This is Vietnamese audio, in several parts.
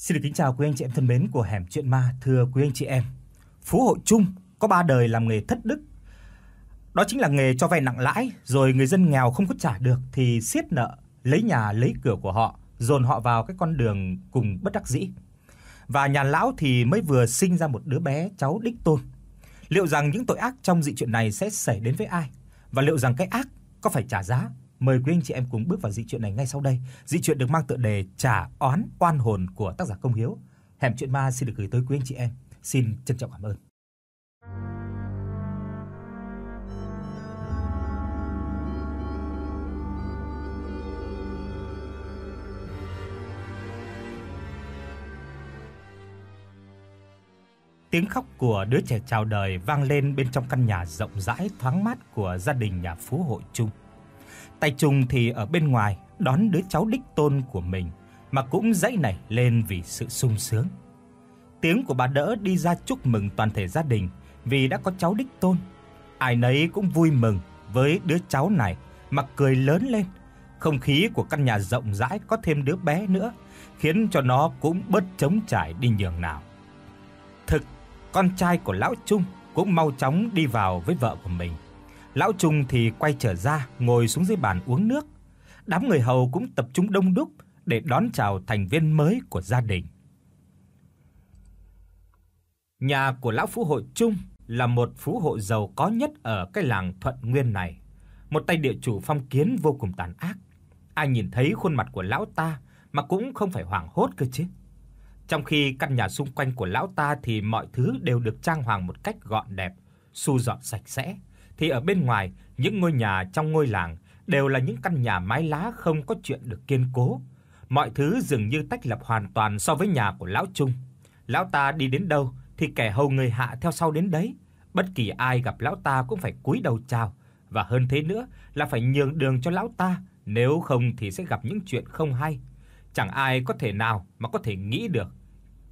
Xin được kính chào quý anh chị em thân mến của Hẻm Chuyện Ma, thưa quý anh chị em. Phú hội Trung có ba đời làm nghề thất đức. Đó chính là nghề cho vay nặng lãi, rồi người dân nghèo không có trả được thì siết nợ, lấy nhà lấy cửa của họ, dồn họ vào cái con đường cùng bất đắc dĩ. Và nhà lão thì mới vừa sinh ra một đứa bé cháu đích tôn. Liệu rằng những tội ác trong dị chuyện này sẽ xảy đến với ai? Và liệu rằng cái ác có phải trả giá Mời quý anh chị em cùng bước vào dị chuyện này ngay sau đây. Dị chuyện được mang tựa đề Trả oán oan hồn của tác giả Công Hiếu. Hẻm chuyện ma xin được gửi tới quý anh chị em. Xin trân trọng cảm ơn. Tiếng khóc của đứa trẻ chào đời vang lên bên trong căn nhà rộng rãi thoáng mát của gia đình nhà phú hội Trung. Tay Trung thì ở bên ngoài đón đứa cháu đích tôn của mình mà cũng dãy nảy lên vì sự sung sướng. Tiếng của bà đỡ đi ra chúc mừng toàn thể gia đình vì đã có cháu đích tôn. Ai nấy cũng vui mừng với đứa cháu này mà cười lớn lên. Không khí của căn nhà rộng rãi có thêm đứa bé nữa khiến cho nó cũng bớt trống trải đi nhường nào. Thực, con trai của lão Trung cũng mau chóng đi vào với vợ của mình Lão Trung thì quay trở ra, ngồi xuống dưới bàn uống nước. Đám người hầu cũng tập trung đông đúc để đón chào thành viên mới của gia đình. Nhà của lão phú hộ Trung là một phú hộ giàu có nhất ở cái làng Thuận Nguyên này. Một tay địa chủ phong kiến vô cùng tàn ác. Ai nhìn thấy khuôn mặt của lão ta mà cũng không phải hoảng hốt cơ chứ. Trong khi căn nhà xung quanh của lão ta thì mọi thứ đều được trang hoàng một cách gọn đẹp, su dọn sạch sẽ thì ở bên ngoài, những ngôi nhà trong ngôi làng đều là những căn nhà mái lá không có chuyện được kiên cố. Mọi thứ dường như tách lập hoàn toàn so với nhà của lão Trung. Lão ta đi đến đâu thì kẻ hầu người hạ theo sau đến đấy, bất kỳ ai gặp lão ta cũng phải cúi đầu chào và hơn thế nữa là phải nhường đường cho lão ta, nếu không thì sẽ gặp những chuyện không hay. Chẳng ai có thể nào mà có thể nghĩ được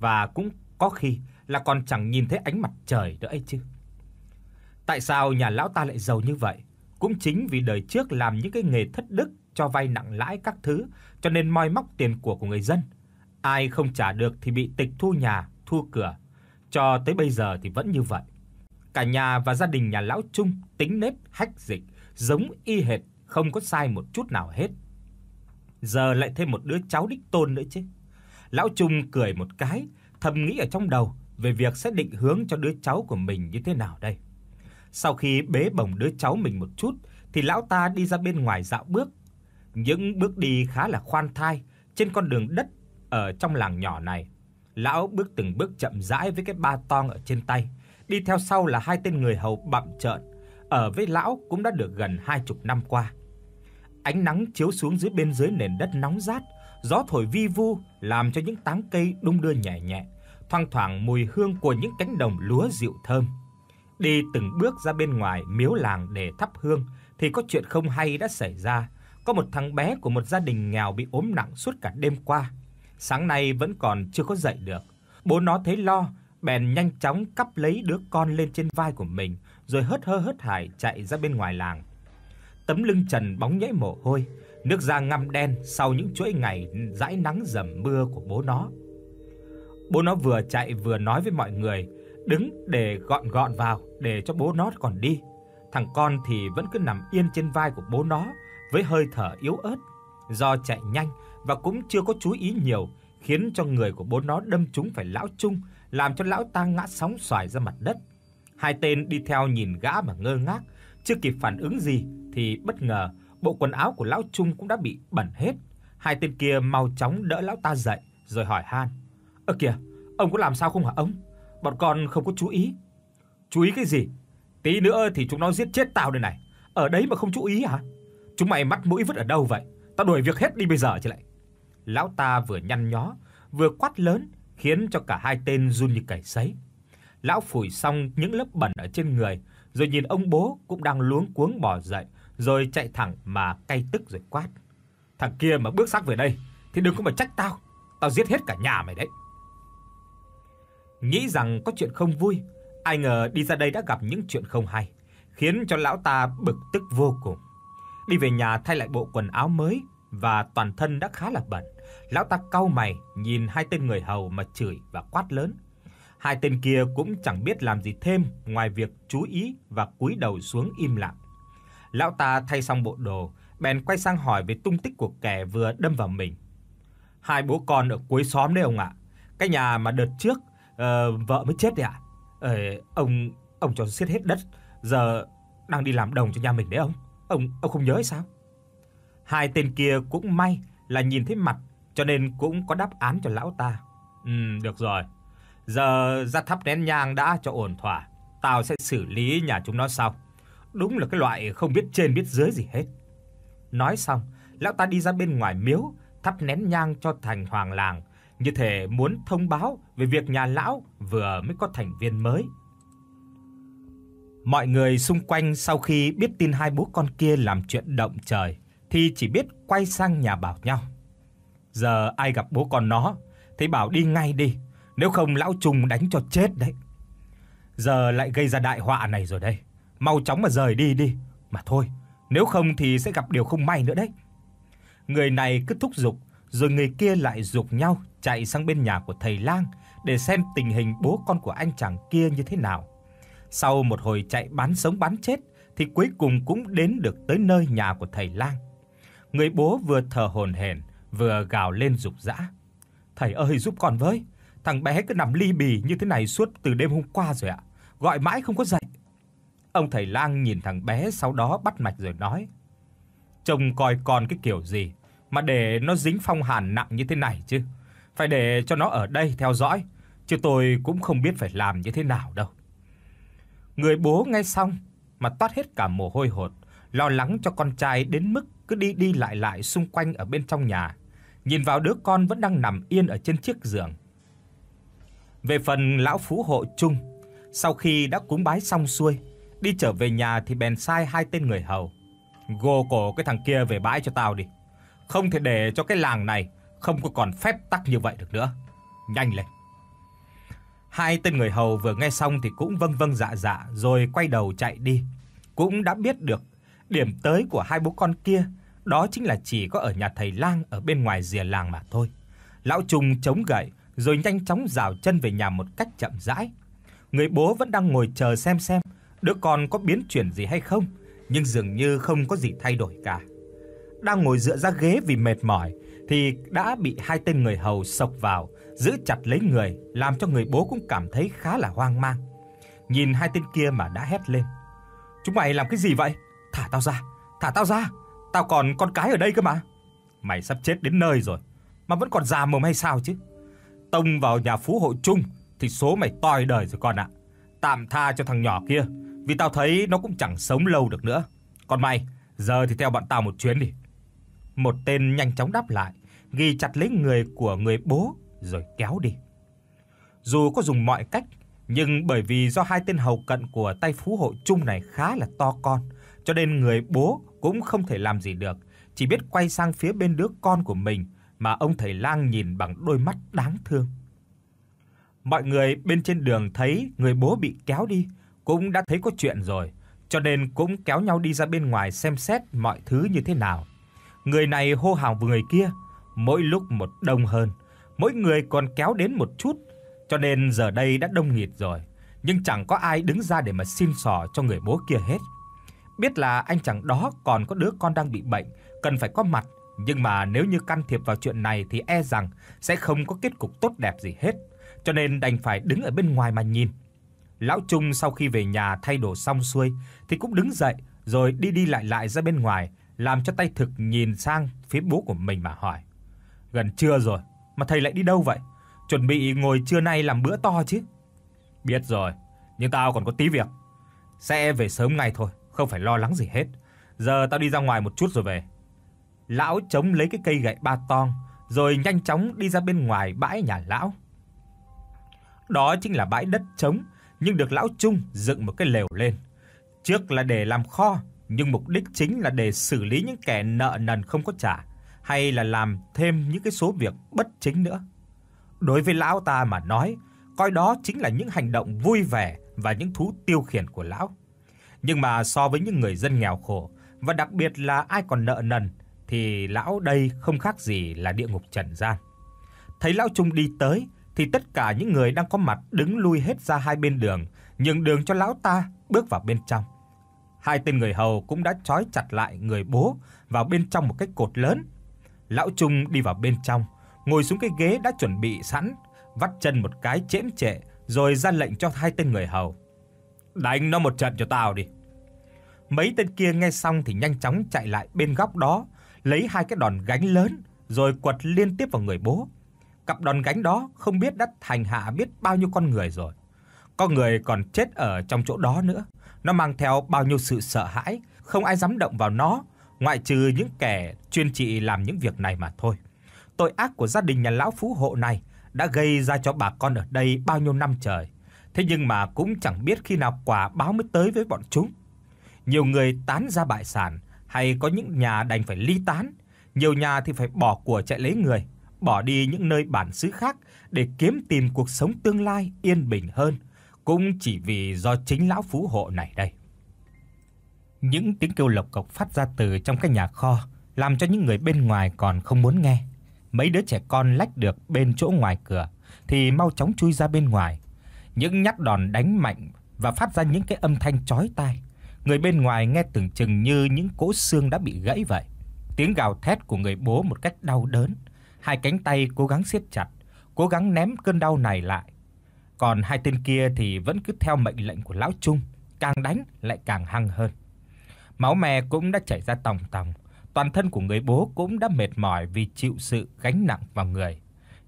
và cũng có khi là còn chẳng nhìn thấy ánh mặt trời nữa ấy chứ. Tại sao nhà lão ta lại giàu như vậy? Cũng chính vì đời trước làm những cái nghề thất đức cho vay nặng lãi các thứ, cho nên moi móc tiền của của người dân. Ai không trả được thì bị tịch thu nhà, thu cửa. Cho tới bây giờ thì vẫn như vậy. Cả nhà và gia đình nhà lão Trung tính nết hách dịch, giống y hệt, không có sai một chút nào hết. Giờ lại thêm một đứa cháu đích tôn nữa chứ. Lão Trung cười một cái, thầm nghĩ ở trong đầu về việc sẽ định hướng cho đứa cháu của mình như thế nào đây. Sau khi bế bổng đứa cháu mình một chút thì lão ta đi ra bên ngoài dạo bước. Những bước đi khá là khoan thai trên con đường đất ở trong làng nhỏ này. Lão bước từng bước chậm rãi với cái ba tong ở trên tay, đi theo sau là hai tên người hầu bặm trợn, ở với lão cũng đã được gần hai chục năm qua. Ánh nắng chiếu xuống dưới bên dưới nền đất nóng rát, gió thổi vi vu làm cho những tán cây đung đưa nhẹ nhẹ, thoang thoảng mùi hương của những cánh đồng lúa dịu thơm. Đi từng bước ra bên ngoài miếu làng để thắp hương thì có chuyện không hay đã xảy ra. Có một thằng bé của một gia đình nghèo bị ốm nặng suốt cả đêm qua, sáng nay vẫn còn chưa có dậy được. Bố nó thấy lo, bèn nhanh chóng cắp lấy đứa con lên trên vai của mình, rồi hớt hơ hớt hải chạy ra bên ngoài làng. Tấm lưng trần bóng nhễ mồ hôi, nước da ngăm đen sau những chuỗi ngày dãi nắng dầm mưa của bố nó. Bố nó vừa chạy vừa nói với mọi người đứng để gọn gọn vào để cho bố nó còn đi. Thằng con thì vẫn cứ nằm yên trên vai của bố nó với hơi thở yếu ớt do chạy nhanh và cũng chưa có chú ý nhiều khiến cho người của bố nó đâm trúng phải lão Trung, làm cho lão ta ngã sóng xoài ra mặt đất. Hai tên đi theo nhìn gã mà ngơ ngác, chưa kịp phản ứng gì thì bất ngờ bộ quần áo của lão Trung cũng đã bị bẩn hết. Hai tên kia mau chóng đỡ lão ta dậy rồi hỏi han: "Ơ kìa, ông có làm sao không hả ông?" Bọn con không có chú ý. Chú ý cái gì? Tí nữa thì chúng nó giết chết tao đây này. Ở đấy mà không chú ý hả? Chúng mày mắt mũi vứt ở đâu vậy? Tao đuổi việc hết đi bây giờ chứ lại. Lão ta vừa nhăn nhó, vừa quát lớn khiến cho cả hai tên run như cầy sấy. Lão phủi xong những lớp bẩn ở trên người, rồi nhìn ông bố cũng đang luống cuống bò dậy, rồi chạy thẳng mà cay tức rồi quát. Thằng kia mà bước xác về đây thì đừng có mà trách tao, tao giết hết cả nhà mày đấy nghĩ rằng có chuyện không vui, ai ngờ đi ra đây đã gặp những chuyện không hay, khiến cho lão ta bực tức vô cùng. Đi về nhà thay lại bộ quần áo mới và toàn thân đã khá là bẩn, lão ta cau mày nhìn hai tên người hầu mà chửi và quát lớn. Hai tên kia cũng chẳng biết làm gì thêm ngoài việc chú ý và cúi đầu xuống im lặng. Lão ta thay xong bộ đồ, bèn quay sang hỏi về tung tích của kẻ vừa đâm vào mình. Hai bố con ở cuối xóm đấy ông ạ. Cái nhà mà đợt trước Ờ, vợ mới chết đấy ạ. Ờ, ông ông cho xiết hết đất, giờ đang đi làm đồng cho nhà mình đấy ông. Ông ông không nhớ hay sao? Hai tên kia cũng may là nhìn thấy mặt cho nên cũng có đáp án cho lão ta. Ừ, được rồi. Giờ ra thắp nén nhang đã cho ổn thỏa, tao sẽ xử lý nhà chúng nó sau. Đúng là cái loại không biết trên biết dưới gì hết. Nói xong, lão ta đi ra bên ngoài miếu, thắp nén nhang cho thành hoàng làng như thể muốn thông báo về việc nhà lão vừa mới có thành viên mới. Mọi người xung quanh sau khi biết tin hai bố con kia làm chuyện động trời thì chỉ biết quay sang nhà Bảo nhau. Giờ ai gặp bố con nó thấy Bảo đi ngay đi, nếu không lão trùng đánh cho chết đấy. Giờ lại gây ra đại họa này rồi đây, mau chóng mà rời đi đi, mà thôi, nếu không thì sẽ gặp điều không may nữa đấy. Người này cứ thúc giục rồi người kia lại dục nhau chạy sang bên nhà của thầy lang để xem tình hình bố con của anh chàng kia như thế nào. Sau một hồi chạy bán sống bán chết thì cuối cùng cũng đến được tới nơi nhà của thầy lang. Người bố vừa thở hổn hển vừa gào lên dục dã. "Thầy ơi giúp con với, thằng bé cứ nằm li bì như thế này suốt từ đêm hôm qua rồi ạ, gọi mãi không có dậy." Ông thầy lang nhìn thằng bé sau đó bắt mạch rồi nói: "Trông coi con cái kiểu gì mà để nó dính phong hàn nặng như thế này chứ. Phải để cho nó ở đây theo dõi, chứ tôi cũng không biết phải làm như thế nào đâu. Người bố nghe xong mà toát hết cả mồ hôi hột, lo lắng cho con trai đến mức cứ đi đi lại lại xung quanh ở bên trong nhà, nhìn vào đứa con vẫn đang nằm yên ở trên chiếc giường. Về phần lão phú hộ chung, sau khi đã cúng bái xong xuôi, đi trở về nhà thì bèn sai hai tên người hầu. gô cổ cái thằng kia về bãi cho tao đi không thể để cho cái làng này không có còn phép tắc như vậy được nữa. Nhanh lên. Hai tên người hầu vừa nghe xong thì cũng vâng vâng dạ dạ rồi quay đầu chạy đi. Cũng đã biết được điểm tới của hai bố con kia đó chính là chỉ có ở nhà thầy lang ở bên ngoài rìa làng mà thôi. Lão Trùng chống gậy rồi nhanh chóng rào chân về nhà một cách chậm rãi. Người bố vẫn đang ngồi chờ xem xem đứa con có biến chuyển gì hay không, nhưng dường như không có gì thay đổi cả đang ngồi dựa ra ghế vì mệt mỏi thì đã bị hai tên người hầu sộc vào, giữ chặt lấy người, làm cho người bố cũng cảm thấy khá là hoang mang. Nhìn hai tên kia mà đã hét lên. Chúng mày làm cái gì vậy? Thả tao ra, thả tao ra, tao còn con cái ở đây cơ mà. Mày sắp chết đến nơi rồi mà vẫn còn già mồm hay sao chứ? Tông vào nhà phú hộ chung thì số mày toi đời rồi con ạ. Tạm tha cho thằng nhỏ kia, vì tao thấy nó cũng chẳng sống lâu được nữa. Còn mày, giờ thì theo bọn tao một chuyến đi. Một tên nhanh chóng đáp lại, ghi chặt lấy người của người bố rồi kéo đi. Dù có dùng mọi cách, nhưng bởi vì do hai tên hầu cận của tay phú hộ chung này khá là to con, cho nên người bố cũng không thể làm gì được, chỉ biết quay sang phía bên đứa con của mình mà ông thầy lang nhìn bằng đôi mắt đáng thương. Mọi người bên trên đường thấy người bố bị kéo đi, cũng đã thấy có chuyện rồi, cho nên cũng kéo nhau đi ra bên ngoài xem xét mọi thứ như thế nào. Người này hô hào với người kia, mỗi lúc một đông hơn, mỗi người còn kéo đến một chút, cho nên giờ đây đã đông nghịt rồi, nhưng chẳng có ai đứng ra để mà xin xỏ cho người bố kia hết. Biết là anh chàng đó còn có đứa con đang bị bệnh, cần phải có mặt, nhưng mà nếu như can thiệp vào chuyện này thì e rằng sẽ không có kết cục tốt đẹp gì hết, cho nên đành phải đứng ở bên ngoài mà nhìn. Lão Trung sau khi về nhà thay đồ xong xuôi thì cũng đứng dậy rồi đi đi lại lại ra bên ngoài làm cho tay thực nhìn sang phía bố của mình mà hỏi: "Gần trưa rồi mà thầy lại đi đâu vậy? Chuẩn bị ngồi trưa nay làm bữa to chứ?" "Biết rồi, nhưng tao còn có tí việc. Sẽ về sớm ngày thôi, không phải lo lắng gì hết. Giờ tao đi ra ngoài một chút rồi về." Lão chống lấy cái cây gậy ba tong rồi nhanh chóng đi ra bên ngoài bãi nhà lão. Đó chính là bãi đất trống nhưng được lão Trung dựng một cái lều lên. Trước là để làm kho, nhưng mục đích chính là để xử lý những kẻ nợ nần không có trả hay là làm thêm những cái số việc bất chính nữa. Đối với lão ta mà nói, coi đó chính là những hành động vui vẻ và những thú tiêu khiển của lão. Nhưng mà so với những người dân nghèo khổ và đặc biệt là ai còn nợ nần thì lão đây không khác gì là địa ngục trần gian. Thấy lão Trung đi tới thì tất cả những người đang có mặt đứng lui hết ra hai bên đường, nhường đường cho lão ta bước vào bên trong hai tên người hầu cũng đã trói chặt lại người bố vào bên trong một cái cột lớn. Lão Trung đi vào bên trong, ngồi xuống cái ghế đã chuẩn bị sẵn, vắt chân một cái chễm chệ rồi ra lệnh cho hai tên người hầu. "Đánh nó một trận cho tao đi." Mấy tên kia nghe xong thì nhanh chóng chạy lại bên góc đó, lấy hai cái đòn gánh lớn rồi quật liên tiếp vào người bố. Cặp đòn gánh đó không biết đã hành hạ biết bao nhiêu con người rồi. Có người còn chết ở trong chỗ đó nữa. Nó mang theo bao nhiêu sự sợ hãi, không ai dám động vào nó, ngoại trừ những kẻ chuyên trị làm những việc này mà thôi. Tội ác của gia đình nhà lão phú hộ này đã gây ra cho bà con ở đây bao nhiêu năm trời, thế nhưng mà cũng chẳng biết khi nào quả báo mới tới với bọn chúng. Nhiều người tán ra bại sản, hay có những nhà đành phải ly tán, nhiều nhà thì phải bỏ của chạy lấy người, bỏ đi những nơi bản xứ khác để kiếm tìm cuộc sống tương lai yên bình hơn cũng chỉ vì do chính lão phú hộ này đây. Những tiếng kêu lộc cộc phát ra từ trong cái nhà kho làm cho những người bên ngoài còn không muốn nghe. Mấy đứa trẻ con lách được bên chỗ ngoài cửa thì mau chóng chui ra bên ngoài. Những nhát đòn đánh mạnh và phát ra những cái âm thanh chói tai. Người bên ngoài nghe tưởng chừng như những cỗ xương đã bị gãy vậy. Tiếng gào thét của người bố một cách đau đớn, hai cánh tay cố gắng siết chặt, cố gắng ném cơn đau này lại còn hai tên kia thì vẫn cứ theo mệnh lệnh của lão Trung, càng đánh lại càng hăng hơn. Máu me cũng đã chảy ra tòng tòng, toàn thân của người bố cũng đã mệt mỏi vì chịu sự gánh nặng vào người,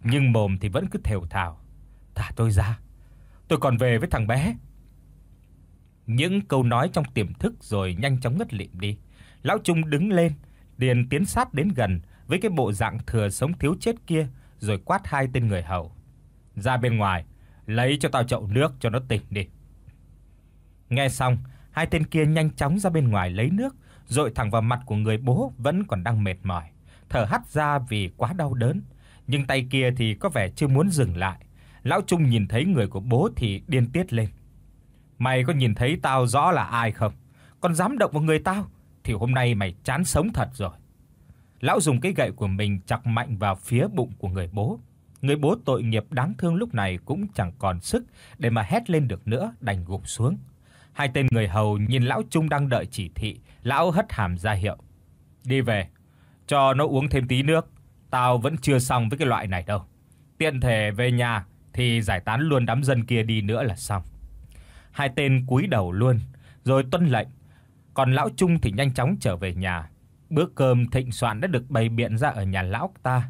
nhưng mồm thì vẫn cứ thều thào, "Thả tôi ra, tôi còn về với thằng bé." Những câu nói trong tiềm thức rồi nhanh chóng ngất lịm đi. Lão Trung đứng lên, liền tiến sát đến gần với cái bộ dạng thừa sống thiếu chết kia rồi quát hai tên người hầu. Ra bên ngoài, lấy cho tao chậu nước cho nó tỉnh đi. Nghe xong, hai tên kia nhanh chóng ra bên ngoài lấy nước, dội thẳng vào mặt của người bố vẫn còn đang mệt mỏi, thở hắt ra vì quá đau đớn, nhưng tay kia thì có vẻ chưa muốn dừng lại. Lão Trung nhìn thấy người của bố thì điên tiết lên. Mày có nhìn thấy tao rõ là ai không? Còn dám động vào người tao thì hôm nay mày chán sống thật rồi. Lão dùng cái gậy của mình chọc mạnh vào phía bụng của người bố, Người bố tội nghiệp đáng thương lúc này cũng chẳng còn sức để mà hét lên được nữa, đành gục xuống. Hai tên người hầu nhìn lão Trung đang đợi chỉ thị, lão hất hàm ra hiệu. "Đi về, cho nó uống thêm tí nước, tao vẫn chưa xong với cái loại này đâu. Tiện thể về nhà thì giải tán luôn đám dân kia đi nữa là xong." Hai tên cúi đầu luôn, rồi tuân lệnh. Còn lão Trung thì nhanh chóng trở về nhà. Bữa cơm thịnh soạn đã được bày biện ra ở nhà lão ta.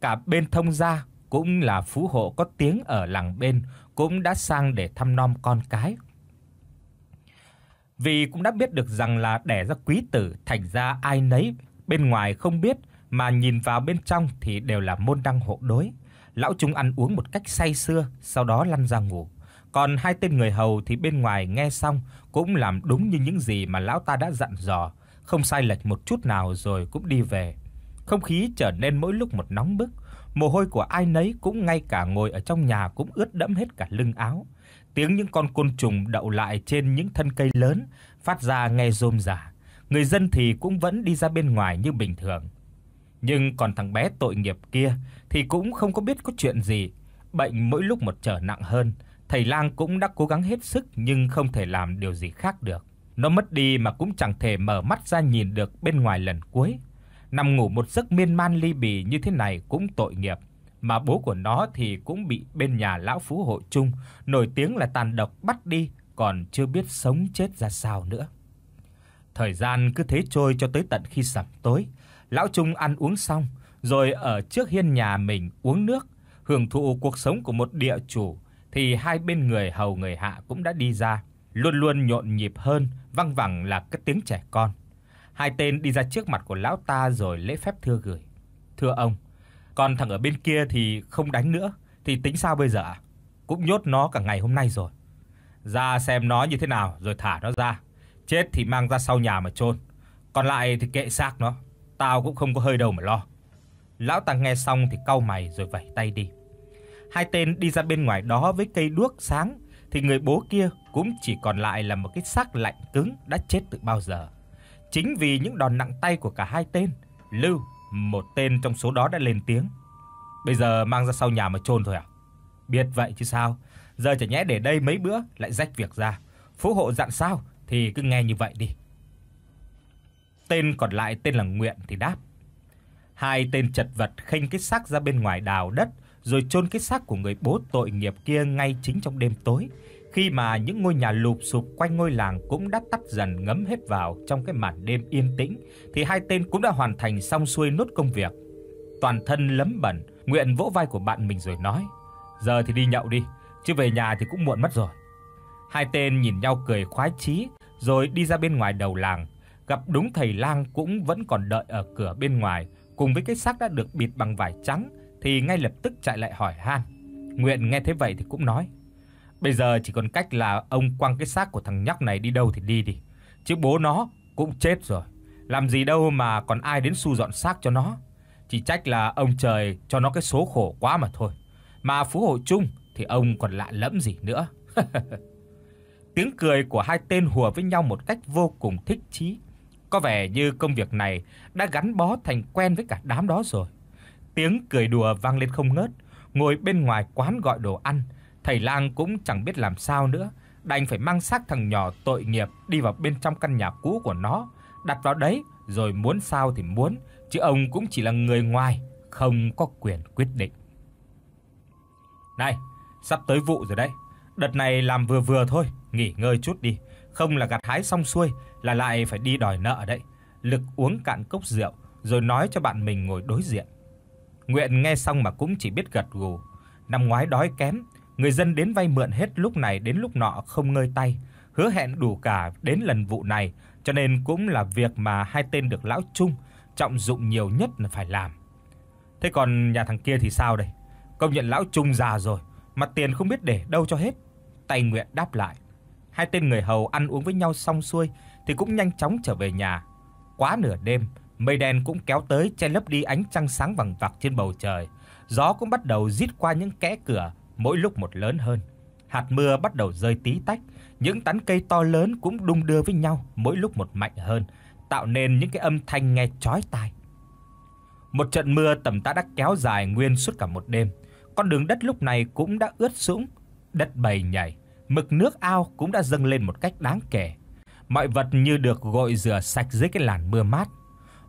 Cả bên thông gia cũng là phú hộ có tiếng ở làng bên, cũng đã sang để thăm nom con cái. Vì cũng đã biết được rằng là đẻ ra quý tử, thành ra ai nấy bên ngoài không biết mà nhìn vào bên trong thì đều là môn đăng hộ đối. Lão chúng ăn uống một cách say sưa, sau đó lăn ra ngủ. Còn hai tên người hầu thì bên ngoài nghe xong cũng làm đúng như những gì mà lão ta đã dặn dò, không sai lệch một chút nào rồi cũng đi về. Không khí trở nên mỗi lúc một nóng bức, mồ hôi của ai nấy cũng ngay cả ngồi ở trong nhà cũng ướt đẫm hết cả lưng áo. Tiếng những con côn trùng đậu lại trên những thân cây lớn phát ra nghe rôm rả. Người dân thì cũng vẫn đi ra bên ngoài như bình thường. Nhưng còn thằng bé tội nghiệp kia thì cũng không có biết có chuyện gì, bệnh mỗi lúc một trở nặng hơn, thầy lang cũng đã cố gắng hết sức nhưng không thể làm điều gì khác được. Nó mất đi mà cũng chẳng thể mở mắt ra nhìn được bên ngoài lần cuối nằm ngủ một giấc miên man ly bì như thế này cũng tội nghiệp, mà bố của nó thì cũng bị bên nhà lão phú hộ chung, nổi tiếng là tàn độc bắt đi, còn chưa biết sống chết ra sao nữa. Thời gian cứ thế trôi cho tới tận khi sẩm tối, lão Trung ăn uống xong, rồi ở trước hiên nhà mình uống nước, hưởng thụ cuộc sống của một địa chủ thì hai bên người hầu người hạ cũng đã đi ra, luôn luôn nhộn nhịp hơn, vang vẳng là cái tiếng trẻ con. Hai tên đi ra trước mặt của lão ta rồi lễ phép thưa gửi. "Thưa ông, còn thằng ở bên kia thì không đánh nữa thì tính sao bây giờ ạ? Cũng nhốt nó cả ngày hôm nay rồi. Ra xem nó như thế nào rồi thả nó ra. Chết thì mang ra sau nhà mà chôn. Còn lại thì kệ xác nó, tao cũng không có hơi đâu mà lo." Lão ta nghe xong thì cau mày rồi vẩy tay đi. Hai tên đi ra bên ngoài đó với cây đuốc sáng thì người bố kia cũng chỉ còn lại là một cái xác lạnh cứng đã chết từ bao giờ. Chính vì những đòn nặng tay của cả hai tên, Lưu, một tên trong số đó đã lên tiếng. Bây giờ mang ra sau nhà mà chôn thôi à? Biết vậy chứ sao, giờ chả nhẽ để đây mấy bữa lại rách việc ra. Phú hộ dặn sao thì cứ nghe như vậy đi. Tên còn lại tên là Nguyện thì đáp. Hai tên chật vật khênh cái xác ra bên ngoài đào đất rồi chôn cái xác của người bố tội nghiệp kia ngay chính trong đêm tối khi mà những ngôi nhà lụp sụp quanh ngôi làng cũng đã tắt dần ngấm hết vào trong cái màn đêm yên tĩnh, thì hai tên cũng đã hoàn thành xong xuôi nốt công việc. Toàn thân lấm bẩn, Nguyện vỗ vai của bạn mình rồi nói: "Giờ thì đi nhậu đi, chứ về nhà thì cũng muộn mất rồi." Hai tên nhìn nhau cười khoái chí, rồi đi ra bên ngoài đầu làng, gặp đúng thầy lang cũng vẫn còn đợi ở cửa bên ngoài, cùng với cái xác đã được bịt bằng vải trắng thì ngay lập tức chạy lại hỏi han. Nguyện nghe thế vậy thì cũng nói: Bây giờ chỉ còn cách là ông quăng cái xác của thằng nhóc này đi đâu thì đi đi, chứ bố nó cũng chết rồi. Làm gì đâu mà còn ai đến xu dọn xác cho nó. Chỉ trách là ông trời cho nó cái số khổ quá mà thôi. Mà phú hộ chung thì ông còn lạ lẫm gì nữa. Tiếng cười của hai tên hùa với nhau một cách vô cùng thích chí. Có vẻ như công việc này đã gắn bó thành quen với cả đám đó rồi. Tiếng cười đùa vang lên không ngớt, ngồi bên ngoài quán gọi đồ ăn Thầy lang cũng chẳng biết làm sao nữa, đành phải mang xác thằng nhỏ tội nghiệp đi vào bên trong căn nhà cũ của nó, đặt vào đấy rồi muốn sao thì muốn, chứ ông cũng chỉ là người ngoài, không có quyền quyết định. Này, sắp tới vụ rồi đấy. Đợt này làm vừa vừa thôi, nghỉ ngơi chút đi, không là gặt hái xong xuôi là lại phải đi đòi nợ đấy. Lực uống cạn cốc rượu rồi nói cho bạn mình ngồi đối diện. Nguyện nghe xong mà cũng chỉ biết gật gù. Năm ngoái đói kém, Người dân đến vay mượn hết lúc này đến lúc nọ không ngơi tay, hứa hẹn đủ cả đến lần vụ này, cho nên cũng là việc mà hai tên được lão Trung trọng dụng nhiều nhất là phải làm. Thế còn nhà thằng kia thì sao đây? Công nhận lão Trung già rồi, mà tiền không biết để đâu cho hết. Tay Nguyện đáp lại. Hai tên người hầu ăn uống với nhau xong xuôi thì cũng nhanh chóng trở về nhà. Quá nửa đêm, mây đen cũng kéo tới che lấp đi ánh trăng sáng vàng vặc trên bầu trời. Gió cũng bắt đầu rít qua những kẽ cửa, mỗi lúc một lớn hơn. Hạt mưa bắt đầu rơi tí tách, những tán cây to lớn cũng đung đưa với nhau mỗi lúc một mạnh hơn, tạo nên những cái âm thanh nghe chói tai. Một trận mưa tầm tã đã kéo dài nguyên suốt cả một đêm. Con đường đất lúc này cũng đã ướt sũng, đất bầy nhầy, mực nước ao cũng đã dâng lên một cách đáng kể. Mọi vật như được gội rửa sạch dưới cái làn mưa mát.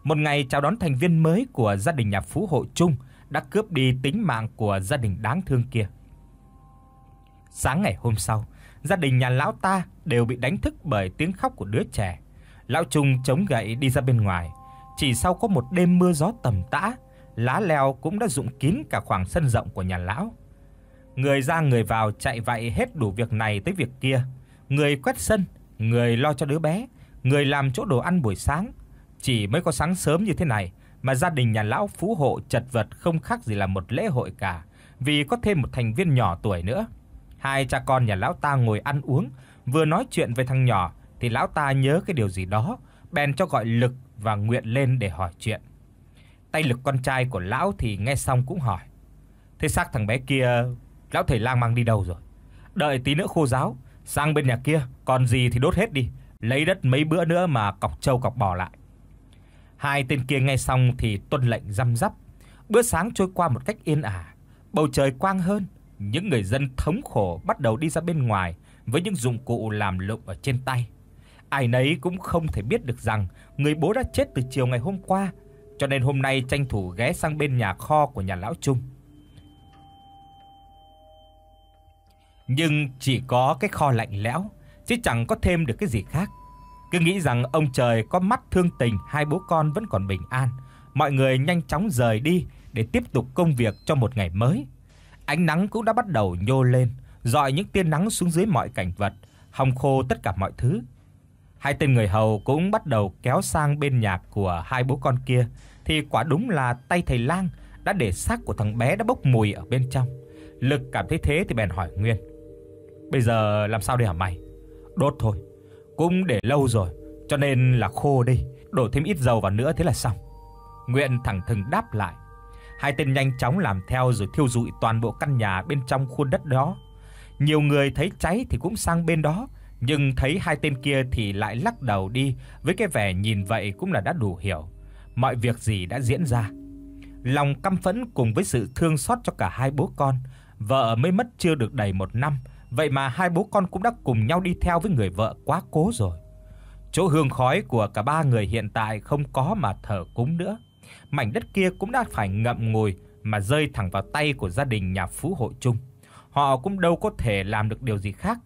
Một ngày chào đón thành viên mới của gia đình nhà phú hộ Trung đã cướp đi tính mạng của gia đình đáng thương kia. Sáng ngày hôm sau, gia đình nhà lão ta đều bị đánh thức bởi tiếng khóc của đứa trẻ. Lão Trung chống gậy đi ra bên ngoài, chỉ sau có một đêm mưa gió tầm tã, lá leo cũng đã rụng kín cả khoảng sân rộng của nhà lão. Người ra người vào chạy vậy hết đủ việc này tới việc kia, người quét sân, người lo cho đứa bé, người làm chỗ đồ ăn buổi sáng, chỉ mới có sáng sớm như thế này mà gia đình nhà lão phú hộ chật vật không khác gì là một lễ hội cả, vì có thêm một thành viên nhỏ tuổi nữa. Hai cha con nhà lão ta ngồi ăn uống, vừa nói chuyện với thằng nhỏ thì lão ta nhớ cái điều gì đó, bèn cho gọi Lực và Nguyện lên để hỏi chuyện. Tay Lực con trai của lão thì nghe xong cũng hỏi: "Thế xác thằng bé kia lão thầy lang mang đi đâu rồi? Đợi tí nữa khô giáo, sang bên nhà kia, còn gì thì đốt hết đi, lấy đất mấy bữa nữa mà cọc trâu cọc bò lại." Hai tên kia nghe xong thì tuân lệnh răm rắp. Bữa sáng trôi qua một cách yên ả, bầu trời quang hơn, những người dân thống khổ bắt đầu đi ra bên ngoài với những dụng cụ làm lụng ở trên tay. Ai nấy cũng không thể biết được rằng người bố đã chết từ chiều ngày hôm qua, cho nên hôm nay tranh thủ ghé sang bên nhà kho của nhà lão Trung. Nhưng chỉ có cái kho lạnh lẽo, chứ chẳng có thêm được cái gì khác. Cứ nghĩ rằng ông trời có mắt thương tình hai bố con vẫn còn bình an, mọi người nhanh chóng rời đi để tiếp tục công việc cho một ngày mới. Ánh nắng cũng đã bắt đầu nhô lên, rọi những tia nắng xuống dưới mọi cảnh vật, hong khô tất cả mọi thứ. Hai tên người hầu cũng bắt đầu kéo sang bên nhà của hai bố con kia, thì quả đúng là tay thầy lang đã để xác của thằng bé đã bốc mùi ở bên trong. Lực cảm thấy thế thì bèn hỏi Nguyên. Bây giờ làm sao đây hả mày? Đốt thôi. Cũng để lâu rồi, cho nên là khô đi, đổ thêm ít dầu vào nữa thế là xong. Nguyện thẳng thừng đáp lại. Hai tên nhanh chóng làm theo rồi thiêu rụi toàn bộ căn nhà bên trong khuôn đất đó. Nhiều người thấy cháy thì cũng sang bên đó, nhưng thấy hai tên kia thì lại lắc đầu đi, với cái vẻ nhìn vậy cũng là đã đủ hiểu mọi việc gì đã diễn ra. Lòng căm phẫn cùng với sự thương xót cho cả hai bố con, vợ mới mất chưa được đầy một năm, vậy mà hai bố con cũng đã cùng nhau đi theo với người vợ quá cố rồi. Chỗ hương khói của cả ba người hiện tại không có mà thở cúng nữa mảnh đất kia cũng đã phải ngậm ngùi mà rơi thẳng vào tay của gia đình nhà phú hộ Trung. Họ cũng đâu có thể làm được điều gì khác.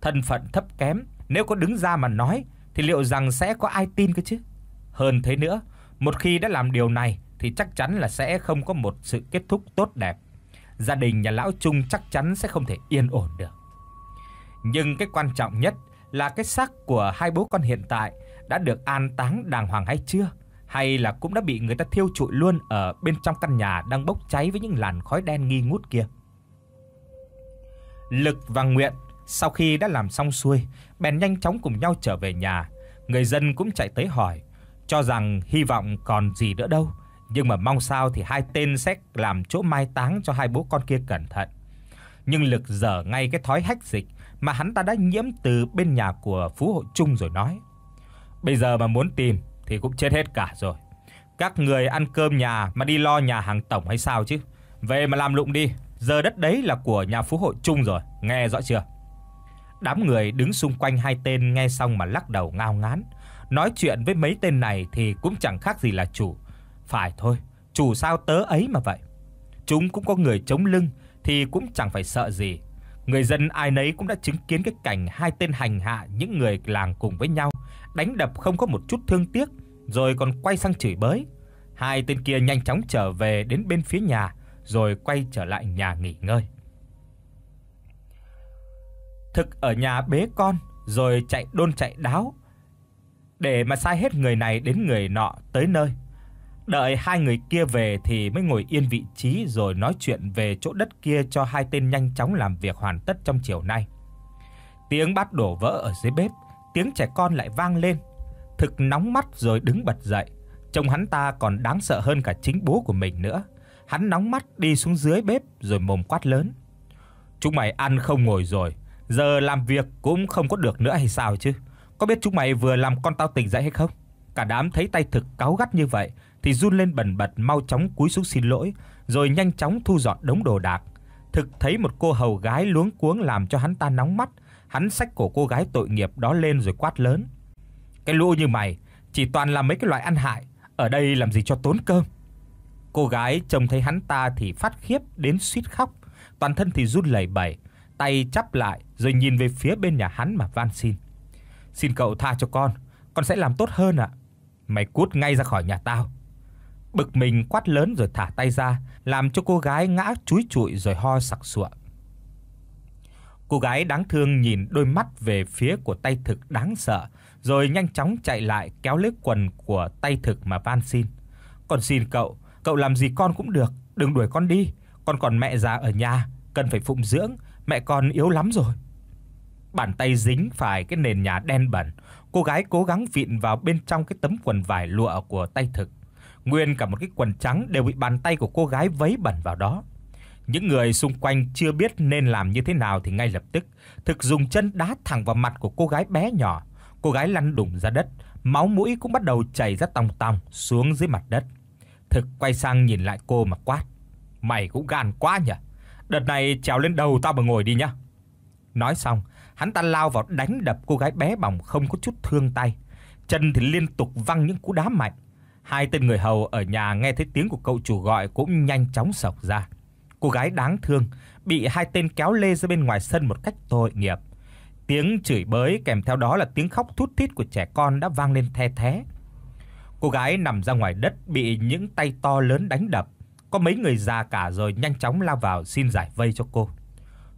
Thân phận thấp kém, nếu có đứng ra mà nói thì liệu rằng sẽ có ai tin cơ chứ? Hơn thế nữa, một khi đã làm điều này thì chắc chắn là sẽ không có một sự kết thúc tốt đẹp. Gia đình nhà lão Trung chắc chắn sẽ không thể yên ổn được. Nhưng cái quan trọng nhất là cái xác của hai bố con hiện tại đã được an táng đàng hoàng hay chưa? hay là cũng đã bị người ta thiêu trụi luôn ở bên trong căn nhà đang bốc cháy với những làn khói đen nghi ngút kia. Lực và Nguyện sau khi đã làm xong xuôi, bèn nhanh chóng cùng nhau trở về nhà. Người dân cũng chạy tới hỏi, cho rằng hy vọng còn gì nữa đâu, nhưng mà mong sao thì hai tên xét làm chỗ mai táng cho hai bố con kia cẩn thận. Nhưng Lực dở ngay cái thói hách dịch mà hắn ta đã nhiễm từ bên nhà của phú hộ Trung rồi nói: "Bây giờ mà muốn tìm thì cũng chết hết cả rồi. Các người ăn cơm nhà mà đi lo nhà hàng tổng hay sao chứ? Về mà làm lụng đi, giờ đất đấy là của nhà phú hộ chung rồi, nghe rõ chưa? Đám người đứng xung quanh hai tên nghe xong mà lắc đầu ngao ngán. Nói chuyện với mấy tên này thì cũng chẳng khác gì là chủ. Phải thôi, chủ sao tớ ấy mà vậy. Chúng cũng có người chống lưng thì cũng chẳng phải sợ gì. Người dân ai nấy cũng đã chứng kiến cái cảnh hai tên hành hạ những người làng cùng với nhau đánh đập không có một chút thương tiếc, rồi còn quay sang chửi bới. Hai tên kia nhanh chóng trở về đến bên phía nhà, rồi quay trở lại nhà nghỉ ngơi. Thực ở nhà bế con, rồi chạy đôn chạy đáo để mà sai hết người này đến người nọ tới nơi. Đợi hai người kia về thì mới ngồi yên vị trí rồi nói chuyện về chỗ đất kia cho hai tên nhanh chóng làm việc hoàn tất trong chiều nay. Tiếng bát đổ vỡ ở dưới bếp tiếng trẻ con lại vang lên. Thực nóng mắt rồi đứng bật dậy, trông hắn ta còn đáng sợ hơn cả chính bố của mình nữa. Hắn nóng mắt đi xuống dưới bếp rồi mồm quát lớn. Chúng mày ăn không ngồi rồi, giờ làm việc cũng không có được nữa hay sao chứ? Có biết chúng mày vừa làm con tao tỉnh dậy hay không? Cả đám thấy tay thực cáu gắt như vậy thì run lên bần bật mau chóng cúi xuống xin lỗi, rồi nhanh chóng thu dọn đống đồ đạc. Thực thấy một cô hầu gái luống cuống làm cho hắn ta nóng mắt, hắn xách cổ cô gái tội nghiệp đó lên rồi quát lớn. Cái lũ như mày chỉ toàn làm mấy cái loại ăn hại, ở đây làm gì cho tốn cơm. Cô gái trông thấy hắn ta thì phát khiếp đến suýt khóc, toàn thân thì run lẩy bẩy, tay chắp lại rồi nhìn về phía bên nhà hắn mà van xin. Xin cậu tha cho con, con sẽ làm tốt hơn ạ. Mày cút ngay ra khỏi nhà tao. Bực mình quát lớn rồi thả tay ra, làm cho cô gái ngã chúi trụi rồi ho sặc sụa. Cô gái đáng thương nhìn đôi mắt về phía của tay thực đáng sợ, rồi nhanh chóng chạy lại kéo lấy quần của tay thực mà van xin. "Con xin cậu, cậu làm gì con cũng được, đừng đuổi con đi, con còn mẹ già ở nhà, cần phải phụng dưỡng, mẹ con yếu lắm rồi." Bàn tay dính phải cái nền nhà đen bẩn, cô gái cố gắng vịn vào bên trong cái tấm quần vải lụa của tay thực. Nguyên cả một cái quần trắng đều bị bàn tay của cô gái vấy bẩn vào đó. Những người xung quanh chưa biết nên làm như thế nào thì ngay lập tức thực dùng chân đá thẳng vào mặt của cô gái bé nhỏ. Cô gái lăn đùng ra đất, máu mũi cũng bắt đầu chảy ra tòng tòng xuống dưới mặt đất. Thực quay sang nhìn lại cô mà quát: "Mày cũng gan quá nhỉ? Đợt này trèo lên đầu tao mà ngồi đi nhá." Nói xong, hắn ta lao vào đánh đập cô gái bé bỏng không có chút thương tay. Chân thì liên tục văng những cú đá mạnh. Hai tên người hầu ở nhà nghe thấy tiếng của cậu chủ gọi cũng nhanh chóng xộc ra. Cô gái đáng thương bị hai tên kéo lê ra bên ngoài sân một cách tội nghiệp. Tiếng chửi bới kèm theo đó là tiếng khóc thút thít của trẻ con đã vang lên the thé. Cô gái nằm ra ngoài đất bị những tay to lớn đánh đập. Có mấy người già cả rồi nhanh chóng lao vào xin giải vây cho cô.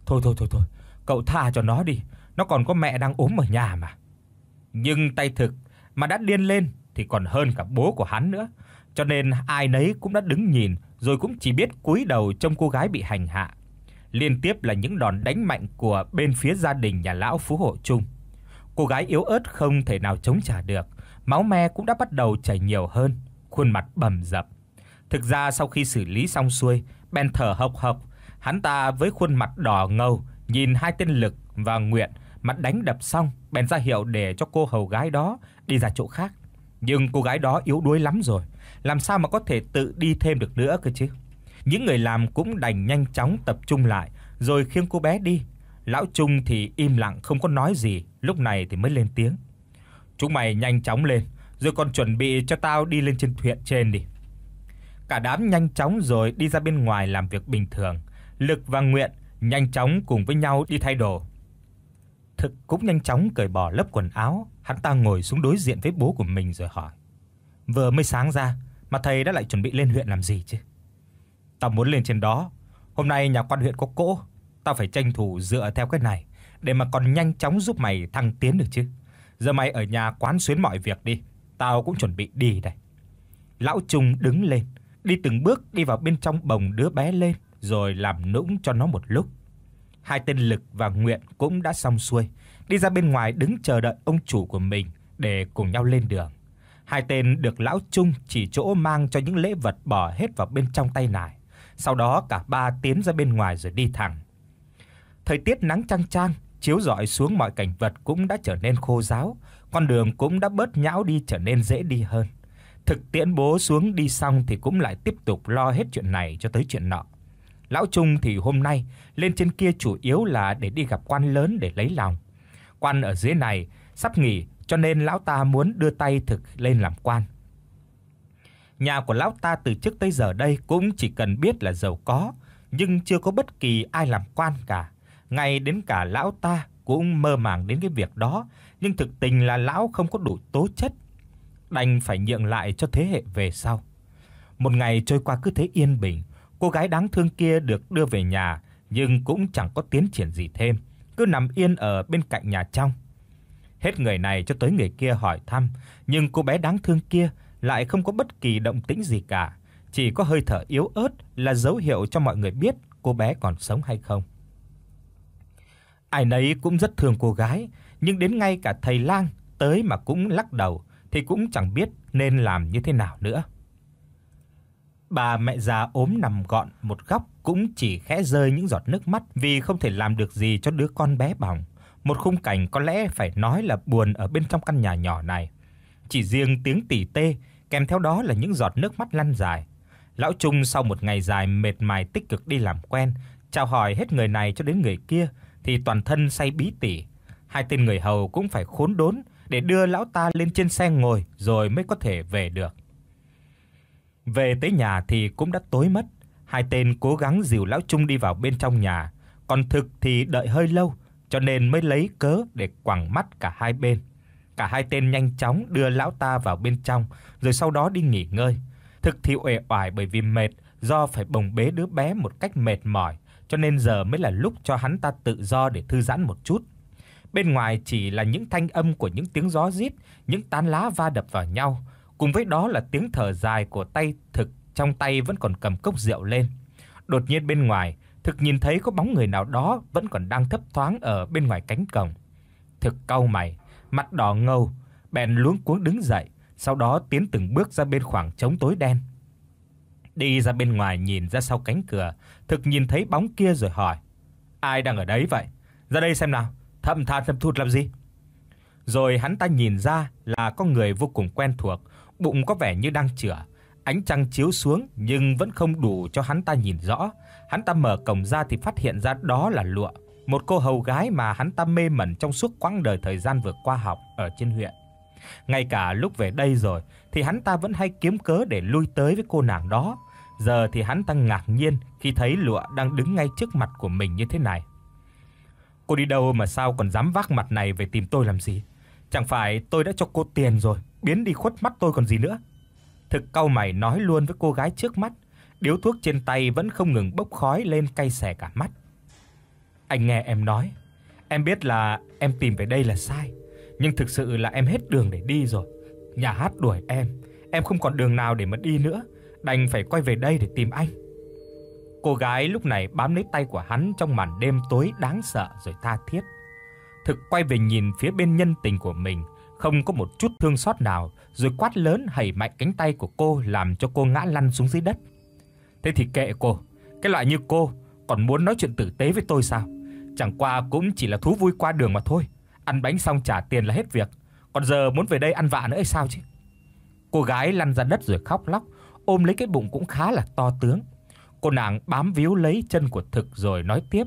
Thôi thôi thôi thôi, cậu tha cho nó đi, nó còn có mẹ đang ốm ở nhà mà. Nhưng tay thực mà đã điên lên thì còn hơn cả bố của hắn nữa, cho nên ai nấy cũng đã đứng nhìn rồi cũng chỉ biết cúi đầu trông cô gái bị hành hạ. Liên tiếp là những đòn đánh mạnh của bên phía gia đình nhà lão Phú Hộ Trung. Cô gái yếu ớt không thể nào chống trả được, máu me cũng đã bắt đầu chảy nhiều hơn, khuôn mặt bầm dập. Thực ra sau khi xử lý xong xuôi, Ben thở hộc hộc, hắn ta với khuôn mặt đỏ ngầu nhìn hai tên Lực và Nguyện mặt đánh đập xong, bèn ra hiệu để cho cô hầu gái đó đi ra chỗ khác. Nhưng cô gái đó yếu đuối lắm rồi, làm sao mà có thể tự đi thêm được nữa cơ chứ. Những người làm cũng đành nhanh chóng tập trung lại rồi khiêng cô bé đi. Lão Trung thì im lặng không có nói gì, lúc này thì mới lên tiếng. "Chúng mày nhanh chóng lên, rồi còn chuẩn bị cho tao đi lên trên thuyền trên đi." Cả đám nhanh chóng rồi đi ra bên ngoài làm việc bình thường. Lực và Nguyện nhanh chóng cùng với nhau đi thay đồ. Thực cũng nhanh chóng cởi bỏ lớp quần áo, hắn ta ngồi xuống đối diện với bố của mình rồi hỏi: "Vừa mới sáng ra, mà thầy đã lại chuẩn bị lên huyện làm gì chứ? Tao muốn lên trên đó, hôm nay nhà quan huyện có cỗ, tao phải tranh thủ dựa theo cái này để mà còn nhanh chóng giúp mày thăng tiến được chứ. Giờ mày ở nhà quán xuyến mọi việc đi, tao cũng chuẩn bị đi đây. Lão Trung đứng lên, đi từng bước đi vào bên trong bồng đứa bé lên rồi làm nũng cho nó một lúc. Hai tên Lực và Nguyện cũng đã xong xuôi, đi ra bên ngoài đứng chờ đợi ông chủ của mình để cùng nhau lên đường. Hai tên được lão Trung chỉ chỗ mang cho những lễ vật bỏ hết vào bên trong tay nải. Sau đó cả ba tiến ra bên ngoài rồi đi thẳng. Thời tiết nắng chang chang chiếu rọi xuống mọi cảnh vật cũng đã trở nên khô ráo, con đường cũng đã bớt nhão đi trở nên dễ đi hơn. Thực tiễn bố xuống đi xong thì cũng lại tiếp tục lo hết chuyện này cho tới chuyện nọ. Lão Trung thì hôm nay lên trên kia chủ yếu là để đi gặp quan lớn để lấy lòng. Quan ở dưới này sắp nghỉ cho nên lão ta muốn đưa tay thực lên làm quan. Nhà của lão ta từ trước tới giờ đây cũng chỉ cần biết là giàu có, nhưng chưa có bất kỳ ai làm quan cả, ngay đến cả lão ta cũng mơ màng đến cái việc đó, nhưng thực tình là lão không có đủ tố chất, đành phải nhượng lại cho thế hệ về sau. Một ngày trôi qua cứ thế yên bình, cô gái đáng thương kia được đưa về nhà nhưng cũng chẳng có tiến triển gì thêm, cứ nằm yên ở bên cạnh nhà trong. Hết người này cho tới người kia hỏi thăm, nhưng cô bé đáng thương kia lại không có bất kỳ động tĩnh gì cả, chỉ có hơi thở yếu ớt là dấu hiệu cho mọi người biết cô bé còn sống hay không. Ai nấy cũng rất thương cô gái, nhưng đến ngay cả thầy lang tới mà cũng lắc đầu thì cũng chẳng biết nên làm như thế nào nữa. Bà mẹ già ốm nằm gọn một góc cũng chỉ khẽ rơi những giọt nước mắt vì không thể làm được gì cho đứa con bé bỏng một khung cảnh có lẽ phải nói là buồn ở bên trong căn nhà nhỏ này. Chỉ riêng tiếng tỉ tê, kèm theo đó là những giọt nước mắt lăn dài. Lão Trung sau một ngày dài mệt mài tích cực đi làm quen, chào hỏi hết người này cho đến người kia thì toàn thân say bí tỉ. Hai tên người hầu cũng phải khốn đốn để đưa lão ta lên trên xe ngồi rồi mới có thể về được. Về tới nhà thì cũng đã tối mất, hai tên cố gắng dìu lão Trung đi vào bên trong nhà, còn thực thì đợi hơi lâu cho nên mới lấy cớ để quẳng mắt cả hai bên. Cả hai tên nhanh chóng đưa lão ta vào bên trong, rồi sau đó đi nghỉ ngơi. Thực thì uể oải bởi vì mệt, do phải bồng bế đứa bé một cách mệt mỏi, cho nên giờ mới là lúc cho hắn ta tự do để thư giãn một chút. Bên ngoài chỉ là những thanh âm của những tiếng gió rít, những tán lá va đập vào nhau, cùng với đó là tiếng thở dài của tay thực trong tay vẫn còn cầm cốc rượu lên. Đột nhiên bên ngoài, thực nhìn thấy có bóng người nào đó vẫn còn đang thấp thoáng ở bên ngoài cánh cổng. Thực cau mày, mặt đỏ ngầu, bèn luống cuống đứng dậy, sau đó tiến từng bước ra bên khoảng trống tối đen. Đi ra bên ngoài nhìn ra sau cánh cửa, thực nhìn thấy bóng kia rồi hỏi: "Ai đang ở đấy vậy? Ra đây xem nào, thầm than thầm thút làm gì?" Rồi hắn ta nhìn ra là có người vô cùng quen thuộc, bụng có vẻ như đang chửa ánh trăng chiếu xuống nhưng vẫn không đủ cho hắn ta nhìn rõ Hắn ta mở cổng ra thì phát hiện ra đó là Lụa, một cô hầu gái mà hắn ta mê mẩn trong suốt quãng đời thời gian vừa qua học ở trên huyện. Ngay cả lúc về đây rồi thì hắn ta vẫn hay kiếm cớ để lui tới với cô nàng đó. Giờ thì hắn ta ngạc nhiên khi thấy Lụa đang đứng ngay trước mặt của mình như thế này. Cô đi đâu mà sao còn dám vác mặt này về tìm tôi làm gì? Chẳng phải tôi đã cho cô tiền rồi, biến đi khuất mắt tôi còn gì nữa. Thực cau mày nói luôn với cô gái trước mắt, điếu thuốc trên tay vẫn không ngừng bốc khói lên cay xè cả mắt. Anh nghe em nói, em biết là em tìm về đây là sai, nhưng thực sự là em hết đường để đi rồi. Nhà hát đuổi em, em không còn đường nào để mà đi nữa, đành phải quay về đây để tìm anh. Cô gái lúc này bám lấy tay của hắn trong màn đêm tối đáng sợ rồi tha thiết. Thực quay về nhìn phía bên nhân tình của mình, không có một chút thương xót nào, rồi quát lớn hẩy mạnh cánh tay của cô làm cho cô ngã lăn xuống dưới đất. Thế thì kệ cô, cái loại như cô còn muốn nói chuyện tử tế với tôi sao? Chẳng qua cũng chỉ là thú vui qua đường mà thôi, ăn bánh xong trả tiền là hết việc, còn giờ muốn về đây ăn vạ nữa hay sao chứ? Cô gái lăn ra đất rồi khóc lóc, ôm lấy cái bụng cũng khá là to tướng. Cô nàng bám víu lấy chân của Thực rồi nói tiếp.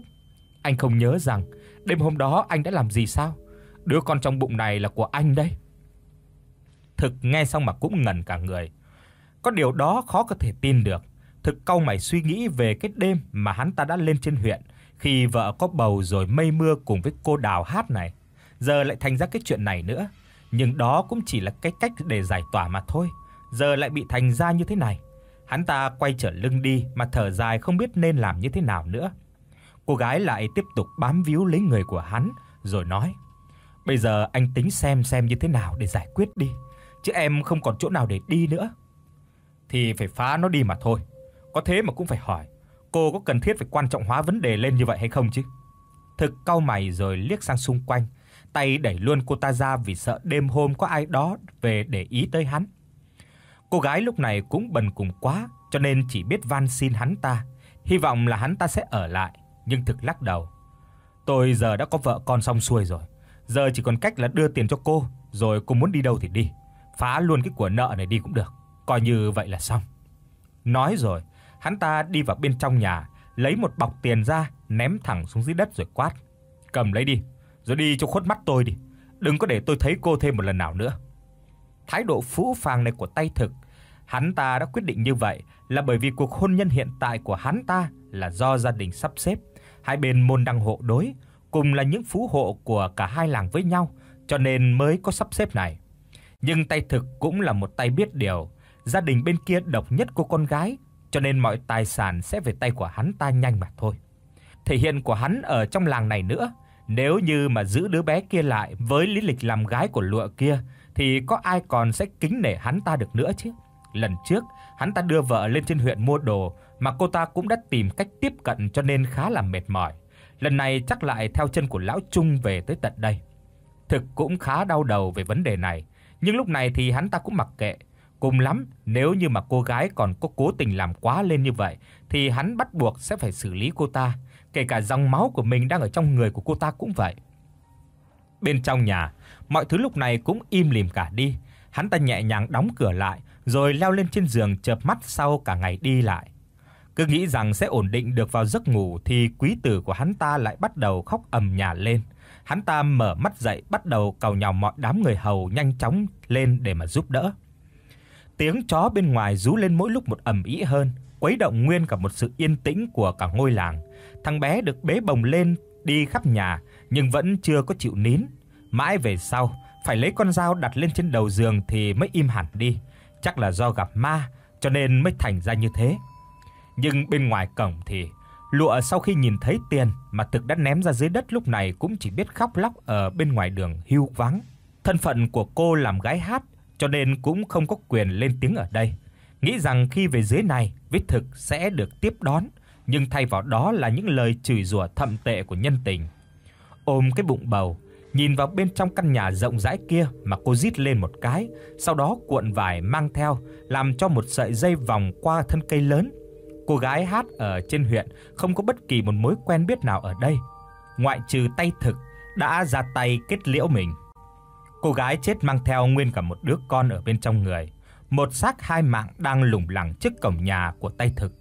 Anh không nhớ rằng đêm hôm đó anh đã làm gì sao? Đứa con trong bụng này là của anh đấy. Thực nghe xong mà cũng ngẩn cả người. Có điều đó khó có thể tin được thực cau mày suy nghĩ về cái đêm mà hắn ta đã lên trên huyện khi vợ có bầu rồi mây mưa cùng với cô Đào hát này. Giờ lại thành ra cái chuyện này nữa, nhưng đó cũng chỉ là cái cách để giải tỏa mà thôi. Giờ lại bị thành ra như thế này. Hắn ta quay trở lưng đi mà thở dài không biết nên làm như thế nào nữa. Cô gái lại tiếp tục bám víu lấy người của hắn rồi nói: "Bây giờ anh tính xem xem như thế nào để giải quyết đi, chứ em không còn chỗ nào để đi nữa." Thì phải phá nó đi mà thôi. Có thế mà cũng phải hỏi, cô có cần thiết phải quan trọng hóa vấn đề lên như vậy hay không chứ? Thực cau mày rồi liếc sang xung quanh, tay đẩy luôn cô ta ra vì sợ đêm hôm có ai đó về để ý tới hắn. Cô gái lúc này cũng bần cùng quá, cho nên chỉ biết van xin hắn ta, hy vọng là hắn ta sẽ ở lại, nhưng thực lắc đầu. Tôi giờ đã có vợ con xong xuôi rồi, giờ chỉ còn cách là đưa tiền cho cô, rồi cô muốn đi đâu thì đi, phá luôn cái của nợ này đi cũng được, coi như vậy là xong. Nói rồi, Hắn ta đi vào bên trong nhà, lấy một bọc tiền ra, ném thẳng xuống dưới đất rồi quát: "Cầm lấy đi, rồi đi cho khuất mắt tôi đi, đừng có để tôi thấy cô thêm một lần nào nữa." Thái độ phũ phàng này của Tay Thực, hắn ta đã quyết định như vậy là bởi vì cuộc hôn nhân hiện tại của hắn ta là do gia đình sắp xếp, hai bên môn đăng hộ đối, cùng là những phú hộ của cả hai làng với nhau, cho nên mới có sắp xếp này. Nhưng Tay Thực cũng là một tay biết điều, gia đình bên kia độc nhất của con gái cho nên mọi tài sản sẽ về tay của hắn ta nhanh mà thôi. Thể hiện của hắn ở trong làng này nữa, nếu như mà giữ đứa bé kia lại với lý lịch làm gái của lụa kia thì có ai còn sẽ kính nể hắn ta được nữa chứ. Lần trước, hắn ta đưa vợ lên trên huyện mua đồ mà cô ta cũng đã tìm cách tiếp cận cho nên khá là mệt mỏi. Lần này chắc lại theo chân của lão Trung về tới tận đây. Thực cũng khá đau đầu về vấn đề này, nhưng lúc này thì hắn ta cũng mặc kệ, Cùng lắm, nếu như mà cô gái còn có cố tình làm quá lên như vậy thì hắn bắt buộc sẽ phải xử lý cô ta, kể cả dòng máu của mình đang ở trong người của cô ta cũng vậy. Bên trong nhà, mọi thứ lúc này cũng im lìm cả đi. Hắn ta nhẹ nhàng đóng cửa lại rồi leo lên trên giường chợp mắt sau cả ngày đi lại. Cứ nghĩ rằng sẽ ổn định được vào giấc ngủ thì quý tử của hắn ta lại bắt đầu khóc ầm nhà lên. Hắn ta mở mắt dậy bắt đầu cầu nhào mọi đám người hầu nhanh chóng lên để mà giúp đỡ tiếng chó bên ngoài rú lên mỗi lúc một ầm ĩ hơn, quấy động nguyên cả một sự yên tĩnh của cả ngôi làng. Thằng bé được bế bồng lên đi khắp nhà nhưng vẫn chưa có chịu nín. Mãi về sau, phải lấy con dao đặt lên trên đầu giường thì mới im hẳn đi, chắc là do gặp ma cho nên mới thành ra như thế. Nhưng bên ngoài cổng thì Lụa sau khi nhìn thấy tiền mà thực đã ném ra dưới đất lúc này cũng chỉ biết khóc lóc ở bên ngoài đường hưu vắng. Thân phận của cô làm gái hát cho nên cũng không có quyền lên tiếng ở đây. Nghĩ rằng khi về dưới này, Vít Thực sẽ được tiếp đón, nhưng thay vào đó là những lời chửi rủa thậm tệ của nhân tình. Ôm cái bụng bầu, nhìn vào bên trong căn nhà rộng rãi kia mà cô rít lên một cái, sau đó cuộn vải mang theo, làm cho một sợi dây vòng qua thân cây lớn. Cô gái hát ở trên huyện không có bất kỳ một mối quen biết nào ở đây, ngoại trừ tay thực đã ra tay kết liễu mình. Cô gái chết mang theo nguyên cả một đứa con ở bên trong người, một xác hai mạng đang lủng lẳng trước cổng nhà của Tây Thực.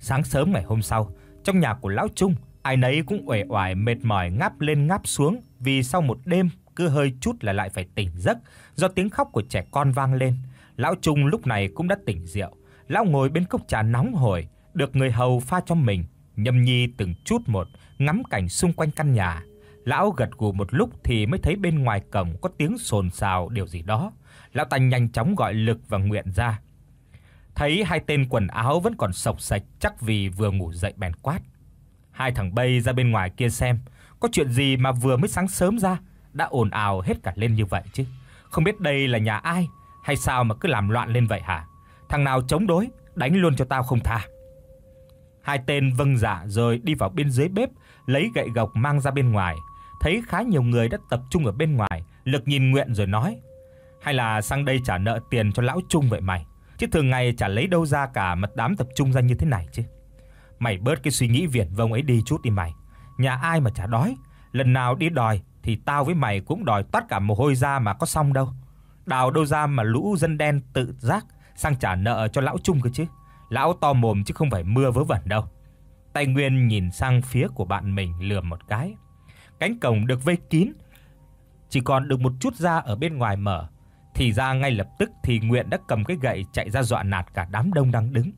Sáng sớm ngày hôm sau, trong nhà của lão Trung, ai nấy cũng uể oải mệt mỏi ngáp lên ngáp xuống vì sau một đêm cứ hơi chút là lại phải tỉnh giấc do tiếng khóc của trẻ con vang lên. Lão Trung lúc này cũng đã tỉnh rượu, lão ngồi bên cốc trà nóng hổi được người hầu pha cho mình, nhâm nhi từng chút một ngắm cảnh xung quanh căn nhà. Lão gật gù một lúc thì mới thấy bên ngoài cổng có tiếng xôn xao điều gì đó. Lão ta nhanh chóng gọi Lực và Nguyện ra. Thấy hai tên quần áo vẫn còn sộc sạch chắc vì vừa ngủ dậy bèn quát. Hai thằng bay ra bên ngoài kia xem, có chuyện gì mà vừa mới sáng sớm ra đã ồn ào hết cả lên như vậy chứ. Không biết đây là nhà ai hay sao mà cứ làm loạn lên vậy hả? Thằng nào chống đối, đánh luôn cho tao không tha. Hai tên vâng dạ rồi đi vào bên dưới bếp, lấy gậy gộc mang ra bên ngoài, thấy khá nhiều người đã tập trung ở bên ngoài, Lực nhìn Nguyện rồi nói: "Hay là sang đây trả nợ tiền cho lão Trung vậy mày, chứ thường ngày chả lấy đâu ra cả mật đám tập trung ra như thế này chứ. Mày bớt cái suy nghĩ viển vông ấy đi chút đi mày. Nhà ai mà chả đói, lần nào đi đòi thì tao với mày cũng đòi toát cả mồ hôi ra mà có xong đâu. Đào đâu ra mà lũ dân đen tự giác sang trả nợ cho lão Trung cơ chứ. Lão to mồm chứ không phải mưa vớ vẩn đâu." Tài Nguyên nhìn sang phía của bạn mình lườm một cái. Cánh cổng được vây kín, chỉ còn được một chút ra ở bên ngoài mở. Thì ra ngay lập tức thì Nguyện đã cầm cái gậy chạy ra dọa nạt cả đám đông đang đứng.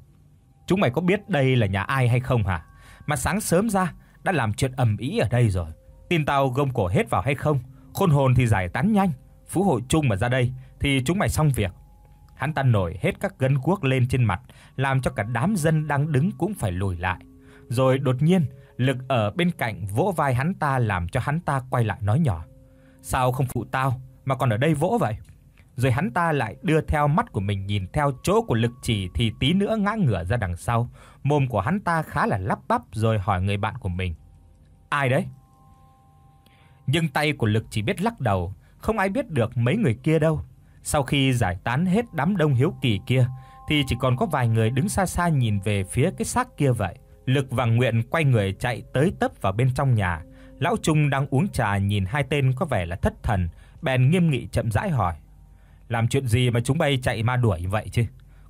Chúng mày có biết đây là nhà ai hay không hả? Mà sáng sớm ra đã làm chuyện ầm ĩ ở đây rồi. Tin tao gom cổ hết vào hay không? Khôn hồn thì giải tán nhanh, phú hội chung mà ra đây thì chúng mày xong việc. Hắn ta nổi hết các gân guốc lên trên mặt, làm cho cả đám dân đang đứng cũng phải lùi lại. Rồi đột nhiên, Lực ở bên cạnh vỗ vai hắn ta làm cho hắn ta quay lại nói nhỏ. Sao không phụ tao mà còn ở đây vỗ vậy? Rồi hắn ta lại đưa theo mắt của mình nhìn theo chỗ của lực chỉ thì tí nữa ngã ngửa ra đằng sau. Mồm của hắn ta khá là lắp bắp rồi hỏi người bạn của mình. Ai đấy? Nhưng tay của lực chỉ biết lắc đầu, không ai biết được mấy người kia đâu. Sau khi giải tán hết đám đông hiếu kỳ kia thì chỉ còn có vài người đứng xa xa nhìn về phía cái xác kia vậy. Lực và Nguyện quay người chạy tới tấp vào bên trong nhà. Lão Trung đang uống trà nhìn hai tên có vẻ là thất thần, bèn nghiêm nghị chậm rãi hỏi: "Làm chuyện gì mà chúng bay chạy ma đuổi vậy chứ?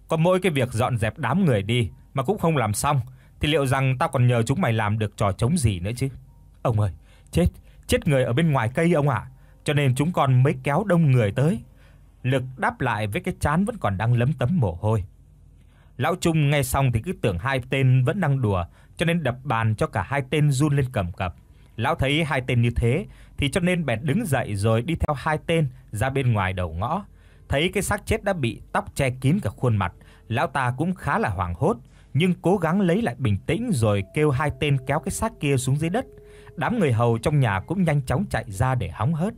Có mỗi cái việc dọn dẹp đám người đi mà cũng không làm xong, thì liệu rằng tao còn nhờ chúng mày làm được trò chống gì nữa chứ?" "Ông ơi, chết, chết người ở bên ngoài cây ông ạ." Cho nên chúng con mới kéo đông người tới. Lực đáp lại với cái chán vẫn còn đang lấm tấm mồ hôi. Lão Trung nghe xong thì cứ tưởng hai tên vẫn đang đùa, cho nên đập bàn cho cả hai tên run lên cầm cập. Lão thấy hai tên như thế thì cho nên bèn đứng dậy rồi đi theo hai tên ra bên ngoài đầu ngõ. Thấy cái xác chết đã bị tóc che kín cả khuôn mặt, lão ta cũng khá là hoảng hốt nhưng cố gắng lấy lại bình tĩnh rồi kêu hai tên kéo cái xác kia xuống dưới đất. Đám người hầu trong nhà cũng nhanh chóng chạy ra để hóng hớt.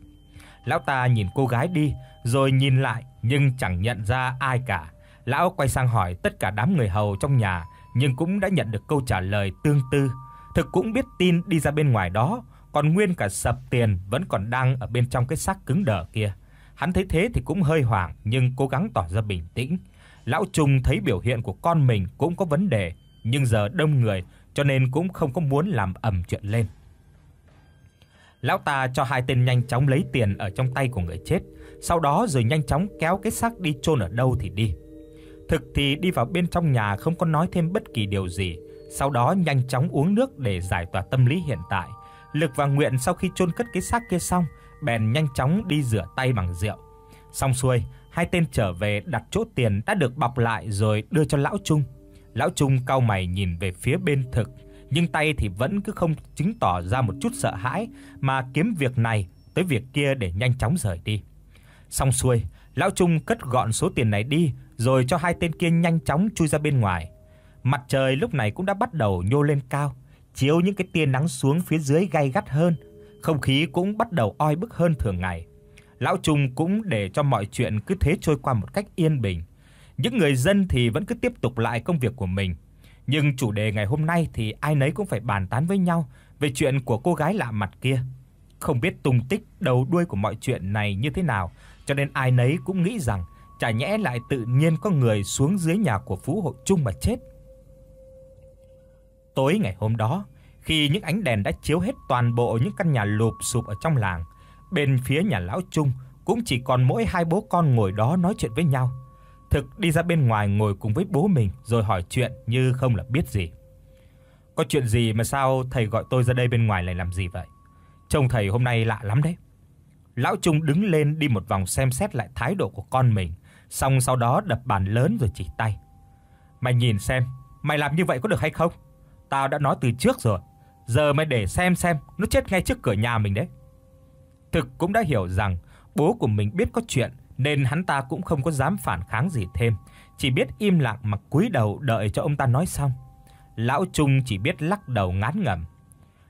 Lão ta nhìn cô gái đi rồi nhìn lại nhưng chẳng nhận ra ai cả. Lão quay sang hỏi tất cả đám người hầu trong nhà nhưng cũng đã nhận được câu trả lời tương tự. Thực cũng biết tin đi ra bên ngoài đó, còn nguyên cả sập tiền vẫn còn đang ở bên trong cái xác cứng đờ kia. Hắn thấy thế thì cũng hơi hoảng nhưng cố gắng tỏ ra bình tĩnh. Lão Trung thấy biểu hiện của con mình cũng có vấn đề, nhưng giờ đông người cho nên cũng không có muốn làm ầm chuyện lên. Lão ta cho hai tên nhanh chóng lấy tiền ở trong tay của người chết, sau đó rồi nhanh chóng kéo cái xác đi chôn ở đâu thì đi. Thực thì đi vào bên trong nhà không có nói thêm bất kỳ điều gì, sau đó nhanh chóng uống nước để giải tỏa tâm lý hiện tại. Lực và Nguyện sau khi chôn cất cái xác kia xong, bèn nhanh chóng đi rửa tay bằng rượu. Xong xuôi, hai tên trở về đặt chỗ tiền đã được bọc lại rồi đưa cho lão Trung. Lão Trung cau mày nhìn về phía bên thực, nhưng tay thì vẫn cứ không chứng tỏ ra một chút sợ hãi mà kiếm việc này tới việc kia để nhanh chóng rời đi. Xong xuôi, lão Trung cất gọn số tiền này đi rồi cho hai tên kia nhanh chóng chui ra bên ngoài. Mặt trời lúc này cũng đã bắt đầu nhô lên cao, chiếu những cái tia nắng xuống phía dưới gay gắt hơn, không khí cũng bắt đầu oi bức hơn thường ngày. Lão Trung cũng để cho mọi chuyện cứ thế trôi qua một cách yên bình. Những người dân thì vẫn cứ tiếp tục lại công việc của mình. Nhưng chủ đề ngày hôm nay thì ai nấy cũng phải bàn tán với nhau về chuyện của cô gái lạ mặt kia. Không biết tung tích đầu đuôi của mọi chuyện này như thế nào, cho nên ai nấy cũng nghĩ rằng chả nhẽ lại tự nhiên có người xuống dưới nhà của Phú Hộ Trung mà chết. Tối ngày hôm đó, khi những ánh đèn đã chiếu hết toàn bộ những căn nhà lụp sụp ở trong làng, bên phía nhà lão Trung cũng chỉ còn mỗi hai bố con ngồi đó nói chuyện với nhau. Thực đi ra bên ngoài ngồi cùng với bố mình rồi hỏi chuyện như không là biết gì. Có chuyện gì mà sao thầy gọi tôi ra đây bên ngoài lại làm gì vậy? Trông thầy hôm nay lạ lắm đấy. Lão Trung đứng lên đi một vòng xem xét lại thái độ của con mình xong sau đó đập bàn lớn rồi chỉ tay. "Mày nhìn xem, mày làm như vậy có được hay không? Tao đã nói từ trước rồi, giờ mày để xem xem nó chết ngay trước cửa nhà mình đấy." Thực cũng đã hiểu rằng bố của mình biết có chuyện nên hắn ta cũng không có dám phản kháng gì thêm, chỉ biết im lặng mà cúi đầu đợi cho ông ta nói xong. Lão Trung chỉ biết lắc đầu ngán ngẩm.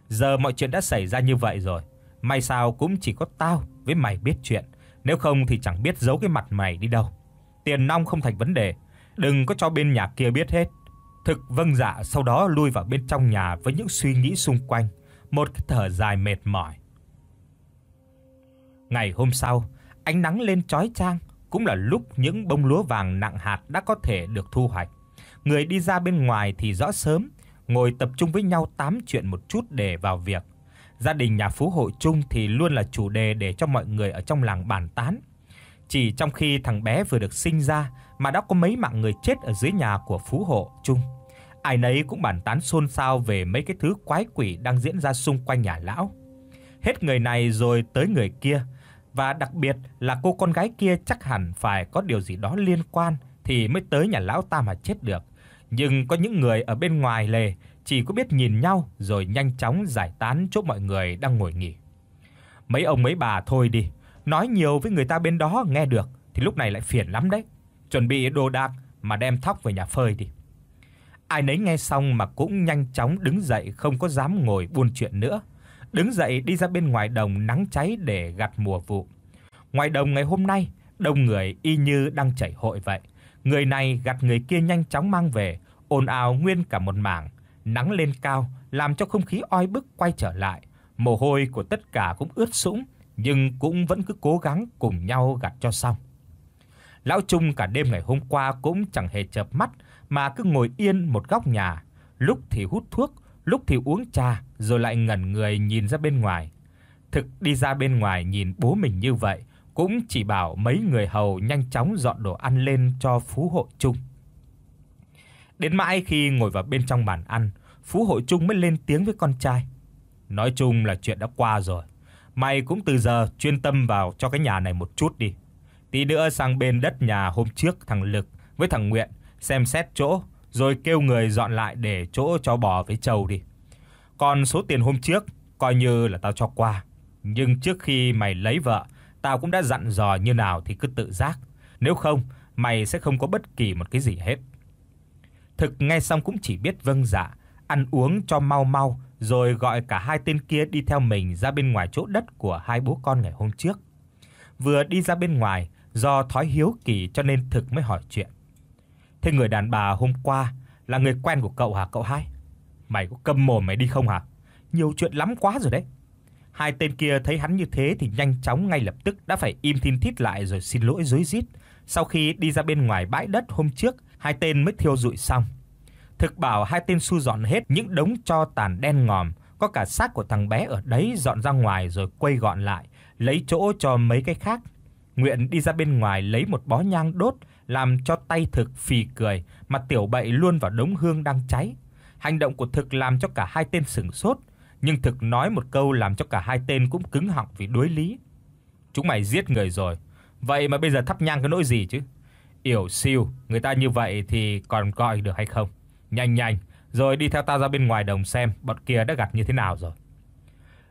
Giờ mọi chuyện đã xảy ra như vậy rồi, may sao cũng chỉ có tao với mày biết chuyện, nếu không thì chẳng biết giấu cái mặt mày đi đâu tiền nong không thành vấn đề, đừng có cho bên nhà kia biết hết. Thực vâng dạ sau đó lui vào bên trong nhà với những suy nghĩ xung quanh, một cái thở dài mệt mỏi. Ngày hôm sau, ánh nắng lên chói chang, cũng là lúc những bông lúa vàng nặng hạt đã có thể được thu hoạch. Người đi ra bên ngoài thì rõ sớm, ngồi tập trung với nhau tám chuyện một chút để vào việc. Gia đình nhà phú hội Trung thì luôn là chủ đề để cho mọi người ở trong làng bàn tán, chỉ trong khi thằng bé vừa được sinh ra mà đã có mấy mạng người chết ở dưới nhà của phú hộ chung. Ai nấy cũng bàn tán xôn xao về mấy cái thứ quái quỷ đang diễn ra xung quanh nhà lão. Hết người này rồi tới người kia, và đặc biệt là cô con gái kia chắc hẳn phải có điều gì đó liên quan thì mới tới nhà lão ta mà chết được. Nhưng có những người ở bên ngoài lề chỉ có biết nhìn nhau rồi nhanh chóng giải tán chỗ mọi người đang ngồi nghỉ. Mấy ông mấy bà thôi đi, nói nhiều với người ta bên đó nghe được thì lúc này lại phiền lắm đấy. Chuẩn bị đồ đạc mà đem thóc về nhà phơi đi. Ai nấy nghe xong mà cũng nhanh chóng đứng dậy không có dám ngồi buôn chuyện nữa, đứng dậy đi ra bên ngoài đồng nắng cháy để gặt mùa vụ. Ngoài đồng ngày hôm nay đông người y như đang chảy hội vậy. Người này gặt người kia nhanh chóng mang về, ồn ào nguyên cả một mảng, nắng lên cao làm cho không khí oi bức quay trở lại, mồ hôi của tất cả cũng ướt sũng nhưng cũng vẫn cứ cố gắng cùng nhau gạt cho xong. Lão Trung cả đêm ngày hôm qua cũng chẳng hề chợp mắt mà cứ ngồi yên một góc nhà, lúc thì hút thuốc, lúc thì uống trà rồi lại ngẩn người nhìn ra bên ngoài. Thực đi ra bên ngoài nhìn bố mình như vậy cũng chỉ bảo mấy người hầu nhanh chóng dọn đồ ăn lên cho phú hộ Trung. Đến mãi khi ngồi vào bên trong bàn ăn, phú hộ Trung mới lên tiếng với con trai. Nói chung là chuyện đã qua rồi. Mày cũng từ giờ chuyên tâm vào cho cái nhà này một chút đi. Tí nữa sang bên đất nhà hôm trước thằng Lực với thằng Nguyện xem xét chỗ rồi kêu người dọn lại để chỗ cho bò với trâu đi. Còn số tiền hôm trước coi như là tao cho qua, nhưng trước khi mày lấy vợ, tao cũng đã dặn dò như nào thì cứ tự giác, nếu không mày sẽ không có bất kỳ một cái gì hết. Thực nghe xong cũng chỉ biết vâng dạ, ăn uống cho mau mau rồi gọi cả hai tên kia đi theo mình ra bên ngoài chỗ đất của hai bố con ngày hôm trước. Vừa đi ra bên ngoài, do thói hiếu kỳ cho nên thực mới hỏi chuyện. Thế người đàn bà hôm qua là người quen của cậu hả cậu hai? Mày có câm mồm mày đi không hả? Nhiều chuyện lắm quá rồi đấy. Hai tên kia thấy hắn như thế thì nhanh chóng ngay lập tức đã phải im thin thít lại rồi xin lỗi dối rít. Sau khi đi ra bên ngoài bãi đất hôm trước, hai tên mới thiêu rụi xong Thực bảo hai tên su dọn hết những đống cho tàn đen ngòm, có cả xác của thằng bé ở đấy dọn ra ngoài rồi quay gọn lại, lấy chỗ cho mấy cái khác. Nguyện đi ra bên ngoài lấy một bó nhang đốt làm cho tay thực phì cười mà tiểu bậy luôn vào đống hương đang cháy. Hành động của thực làm cho cả hai tên sững sốt, nhưng thực nói một câu làm cho cả hai tên cũng cứng họng vì đối lý. Chúng mày giết người rồi, vậy mà bây giờ thắp nhang cái nỗi gì chứ? Yểu siêu, người ta như vậy thì còn gọi được hay không? Nhanh nhanh, rồi đi theo ta ra bên ngoài đồng xem bọn kia đã gặt như thế nào rồi.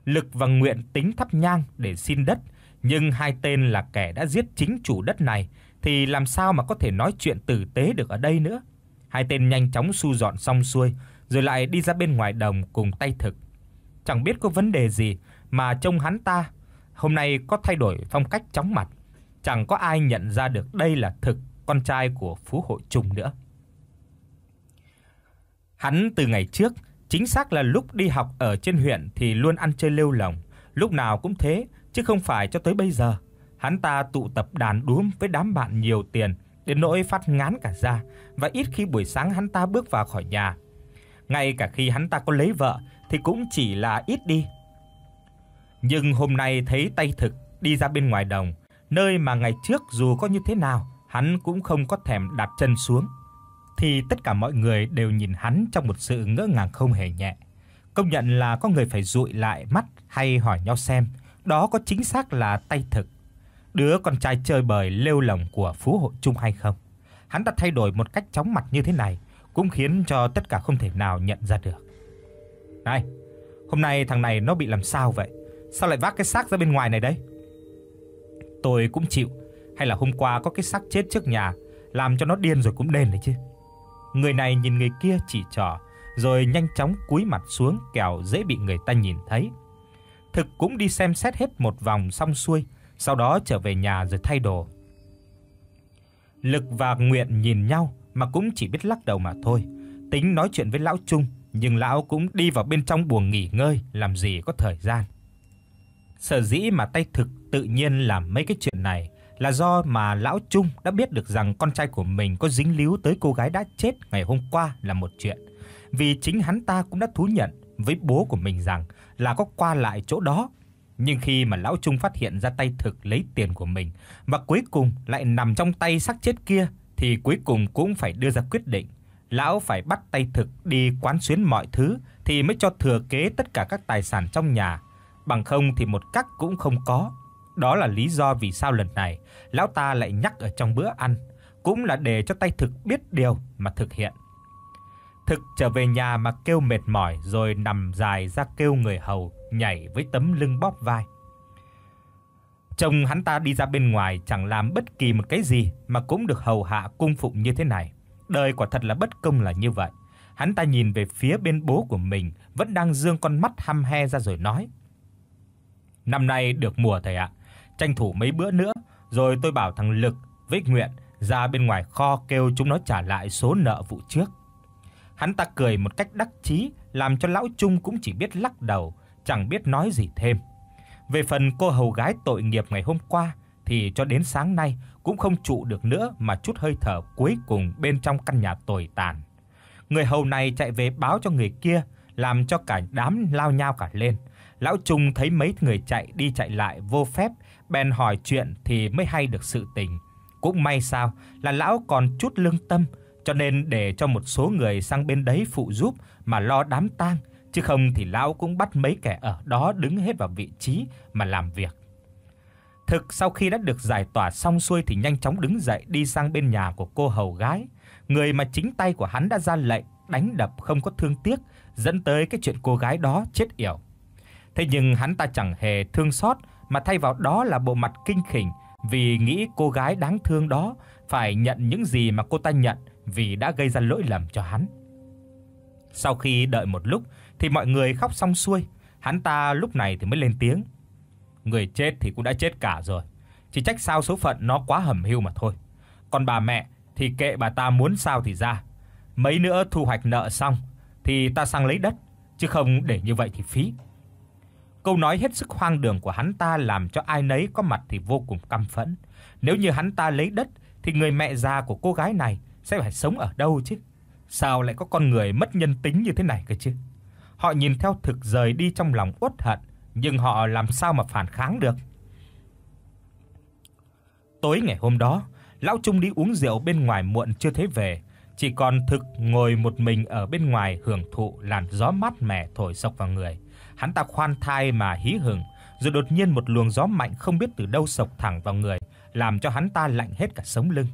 Lực và Nguyện tính thắp nhang để xin đất, nhưng hai tên là kẻ đã giết chính chủ đất này thì làm sao mà có thể nói chuyện tử tế được ở đây nữa. Hai tên nhanh chóng su dọn xong xuôi, rồi lại đi ra bên ngoài đồng cùng tay thực. Chẳng biết có vấn đề gì mà trông hắn ta hôm nay có thay đổi phong cách chóng mặt, chẳng có ai nhận ra được đây là thực con trai của Phú Hội trùng nữa. Hắn từ ngày trước, chính xác là lúc đi học ở trên huyện thì luôn ăn chơi lêu lỏng, lúc nào cũng thế, chứ không phải cho tới bây giờ. Hắn ta tụ tập đàn đúm với đám bạn nhiều tiền, đến nỗi phát ngán cả da và ít khi buổi sáng hắn ta bước vào khỏi nhà. Ngay cả khi hắn ta có lấy vợ thì cũng chỉ là ít đi. Nhưng hôm nay thấy tay thực đi ra bên ngoài đồng, nơi mà ngày trước dù có như thế nào, hắn cũng không có thèm đặt chân xuống thì tất cả mọi người đều nhìn hắn trong một sự ngỡ ngàng không hề nhẹ. Công nhận là có người phải dụi lại mắt hay hỏi nhau xem, đó có chính xác là tay thực. Đứa con trai chơi bời lêu lồng của Phú Hộ Trung hay không? Hắn đã thay đổi một cách chóng mặt như thế này cũng khiến cho tất cả không thể nào nhận ra được. Này, hôm nay thằng này nó bị làm sao vậy? Sao lại vác cái xác ra bên ngoài này đấy? Tôi cũng chịu, hay là hôm qua có cái xác chết trước nhà, làm cho nó điên rồi cũng đền đấy chứ. Người này nhìn người kia chỉ trỏ, rồi nhanh chóng cúi mặt xuống kẻo dễ bị người ta nhìn thấy. Thực cũng đi xem xét hết một vòng xong xuôi, sau đó trở về nhà rồi thay đồ. Lực và Nguyện nhìn nhau mà cũng chỉ biết lắc đầu mà thôi. Tính nói chuyện với lão Trung, nhưng lão cũng đi vào bên trong buồng nghỉ ngơi, làm gì có thời gian. Sở dĩ mà tay thực tự nhiên làm mấy cái chuyện này là do mà lão Trung đã biết được rằng con trai của mình có dính líu tới cô gái đã chết ngày hôm qua là một chuyện. Vì chính hắn ta cũng đã thú nhận với bố của mình rằng là có qua lại chỗ đó. Nhưng khi mà lão Trung phát hiện ra tay thực lấy tiền của mình và cuối cùng lại nằm trong tay xác chết kia thì cuối cùng cũng phải đưa ra quyết định, lão phải bắt tay thực đi quán xuyến mọi thứ thì mới cho thừa kế tất cả các tài sản trong nhà, bằng không thì một cách cũng không có. Đó là lý do vì sao lần này lão ta lại nhắc ở trong bữa ăn, cũng là để cho tay thực biết điều mà thực hiện. Thực trở về nhà mà kêu mệt mỏi rồi nằm dài ra kêu người hầu nhảy với tấm lưng bóp vai. Chồng hắn ta đi ra bên ngoài chẳng làm bất kỳ một cái gì mà cũng được hầu hạ cung phụng như thế này. Đời quả thật là bất công là như vậy. Hắn ta nhìn về phía bên bố của mình, vẫn đang dương con mắt hăm he ra rồi nói: "Năm nay được mùa thầy ạ, tranh thủ mấy bữa nữa, rồi tôi bảo thằng Lực với Nguyện ra bên ngoài kho kêu chúng nó trả lại số nợ vụ trước. Hắn ta cười một cách đắc chí, làm cho lão Trung cũng chỉ biết lắc đầu, chẳng biết nói gì thêm. Về phần cô hầu gái tội nghiệp ngày hôm qua thì cho đến sáng nay cũng không trụ được nữa mà chút hơi thở cuối cùng bên trong căn nhà tồi tàn. Người hầu này chạy về báo cho người kia, làm cho cả đám lao nhao cả lên. Lão Trung thấy mấy người chạy đi chạy lại vô phép bèn hỏi chuyện thì mới hay được sự tình. Cũng may sao là lão còn chút lương tâm, cho nên để cho một số người sang bên đấy phụ giúp mà lo đám tang, chứ không thì lão cũng bắt mấy kẻ ở đó đứng hết vào vị trí mà làm việc. Thực sau khi đã được giải tỏa xong xuôi thì nhanh chóng đứng dậy đi sang bên nhà của cô hầu gái, người mà chính tay của hắn đã ra lệnh đánh đập không có thương tiếc, dẫn tới cái chuyện cô gái đó chết yểu. Thế nhưng hắn ta chẳng hề thương xót mà thay vào đó là bộ mặt kinh khỉnh vì nghĩ cô gái đáng thương đó phải nhận những gì mà cô ta nhận vì đã gây ra lỗi lầm cho hắn. Sau khi đợi một lúc thì mọi người khóc xong xuôi, hắn ta lúc này thì mới lên tiếng. Người chết thì cũng đã chết cả rồi, chỉ trách sao số phận nó quá hẩm hiu mà thôi. Còn bà mẹ thì kệ bà ta muốn sao thì ra. Mấy nữa thu hoạch nợ xong thì ta sang lấy đất, chứ không để như vậy thì phí. Câu nói hết sức hoang đường của hắn ta làm cho ai nấy có mặt thì vô cùng căm phẫn. Nếu như hắn ta lấy đất thì người mẹ già của cô gái này sẽ phải sống ở đâu chứ? Sao lại có con người mất nhân tính như thế này cơ chứ? Họ nhìn theo thực rời đi trong lòng uất hận, nhưng họ làm sao mà phản kháng được? Tối ngày hôm đó, lão Trung đi uống rượu bên ngoài muộn chưa thấy về, chỉ còn thực ngồi một mình ở bên ngoài hưởng thụ làn gió mát mẻ thổi sộc vào người. Hắn ta khoan thai mà hí hửng, rồi đột nhiên một luồng gió mạnh không biết từ đâu sộc thẳng vào người, làm cho hắn ta lạnh hết cả sống lưng.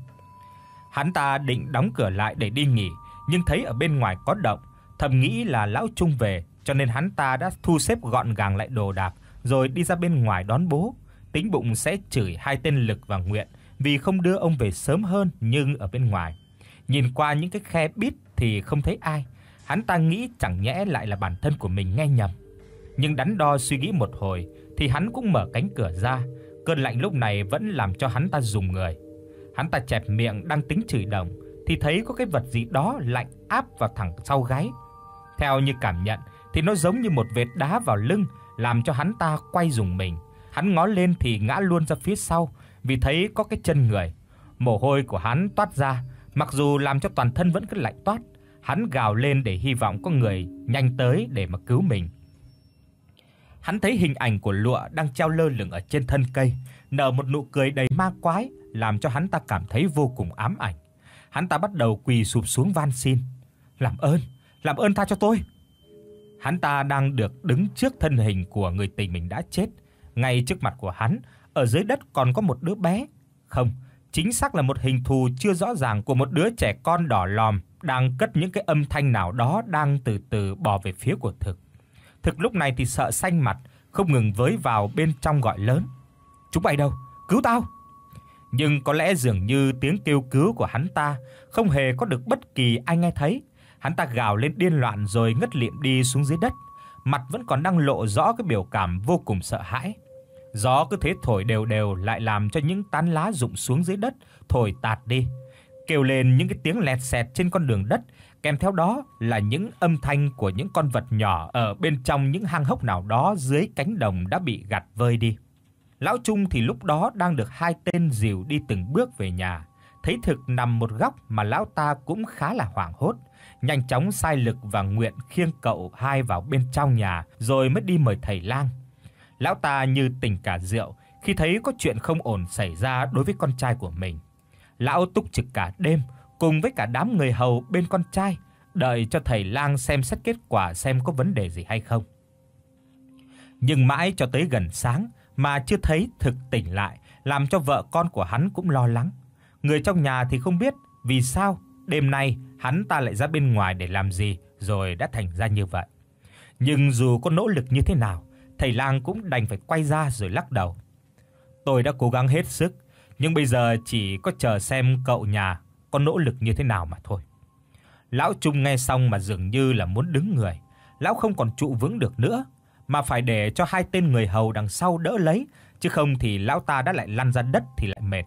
Hắn ta định đóng cửa lại để đi nghỉ, nhưng thấy ở bên ngoài có động, thầm nghĩ là lão Trung về, cho nên hắn ta đã thu xếp gọn gàng lại đồ đạc rồi đi ra bên ngoài đón bố. Tính bụng sẽ chửi hai tên Lực và Nguyện vì không đưa ông về sớm hơn nhưng ở bên ngoài, nhìn qua những cái khe bít thì không thấy ai. Hắn ta nghĩ chẳng nhẽ lại là bản thân của mình nghe nhầm nhưng đắn đo suy nghĩ một hồi thì hắn cũng mở cánh cửa ra, cơn lạnh lúc này vẫn làm cho hắn ta rùng người. Hắn ta chẹp miệng đang tính chửi đồng thì thấy có cái vật gì đó lạnh áp vào thẳng sau gáy. Theo như cảm nhận thì nó giống như một vệt đá vào lưng làm cho hắn ta quay rùng mình. Hắn ngó lên thì ngã luôn ra phía sau vì thấy có cái chân người. Mồ hôi của hắn toát ra, mặc dù làm cho toàn thân vẫn cứ lạnh toát. Hắn gào lên để hy vọng có người nhanh tới để mà cứu mình hắn thấy hình ảnh của lụa đang treo lơ lửng ở trên thân cây, nở một nụ cười đầy ma quái làm cho hắn ta cảm thấy vô cùng ám ảnh. Hắn ta bắt đầu quỳ sụp xuống van xin, "Làm ơn, làm ơn tha cho tôi." Hắn ta đang được đứng trước thân hình của người tình mình đã chết, ngay trước mặt của hắn, ở dưới đất còn có một đứa bé, không, chính xác là một hình thù chưa rõ ràng của một đứa trẻ con đỏ lòm đang cất những cái âm thanh nào đó đang từ từ bò về phía của thực. Thực lúc này thì sợ xanh mặt, không ngừng với vào bên trong gọi lớn. "Chúng bay đâu? Cứu tao!" Nhưng có lẽ dường như tiếng kêu cứu của hắn ta không hề có được bất kỳ ai nghe thấy. Hắn ta gào lên điên loạn rồi ngất lịm đi xuống dưới đất, mặt vẫn còn đang lộ rõ cái biểu cảm vô cùng sợ hãi. Gió cứ thế thổi đều đều lại làm cho những tán lá rụng xuống dưới đất thổi tạt đi, kêu lên những cái tiếng lẹt xẹt trên con đường đất kèm theo đó là những âm thanh của những con vật nhỏ ở bên trong những hang hốc nào đó dưới cánh đồng đã bị gạt vơi đi. Lão Trung thì lúc đó đang được hai tên dìu đi từng bước về nhà, thấy thực nằm một góc mà lão ta cũng khá là hoảng hốt, nhanh chóng sai lực và nguyện khiêng cậu hai vào bên trong nhà rồi mới đi mời thầy lang. Lão ta như tỉnh cả rượu khi thấy có chuyện không ổn xảy ra đối với con trai của mình. Lão túc trực cả đêm cùng với cả đám người hầu bên con trai, đợi cho thầy lang xem xét kết quả xem có vấn đề gì hay không. Nhưng mãi cho tới gần sáng mà chưa thấy thực tỉnh lại, làm cho vợ con của hắn cũng lo lắng. Người trong nhà thì không biết vì sao đêm nay hắn ta lại ra bên ngoài để làm gì rồi đã thành ra như vậy. Nhưng dù có nỗ lực như thế nào, thầy lang cũng đành phải quay ra rồi lắc đầu. Tôi đã cố gắng hết sức, nhưng bây giờ chỉ có chờ xem cậu nhà có nỗ lực như thế nào mà thôi. Lão Trung nghe xong mà dường như là muốn đứng người, lão không còn trụ vững được nữa, mà phải để cho hai tên người hầu đằng sau đỡ lấy, chứ không thì lão ta đã lại lăn ra đất thì lại mệt.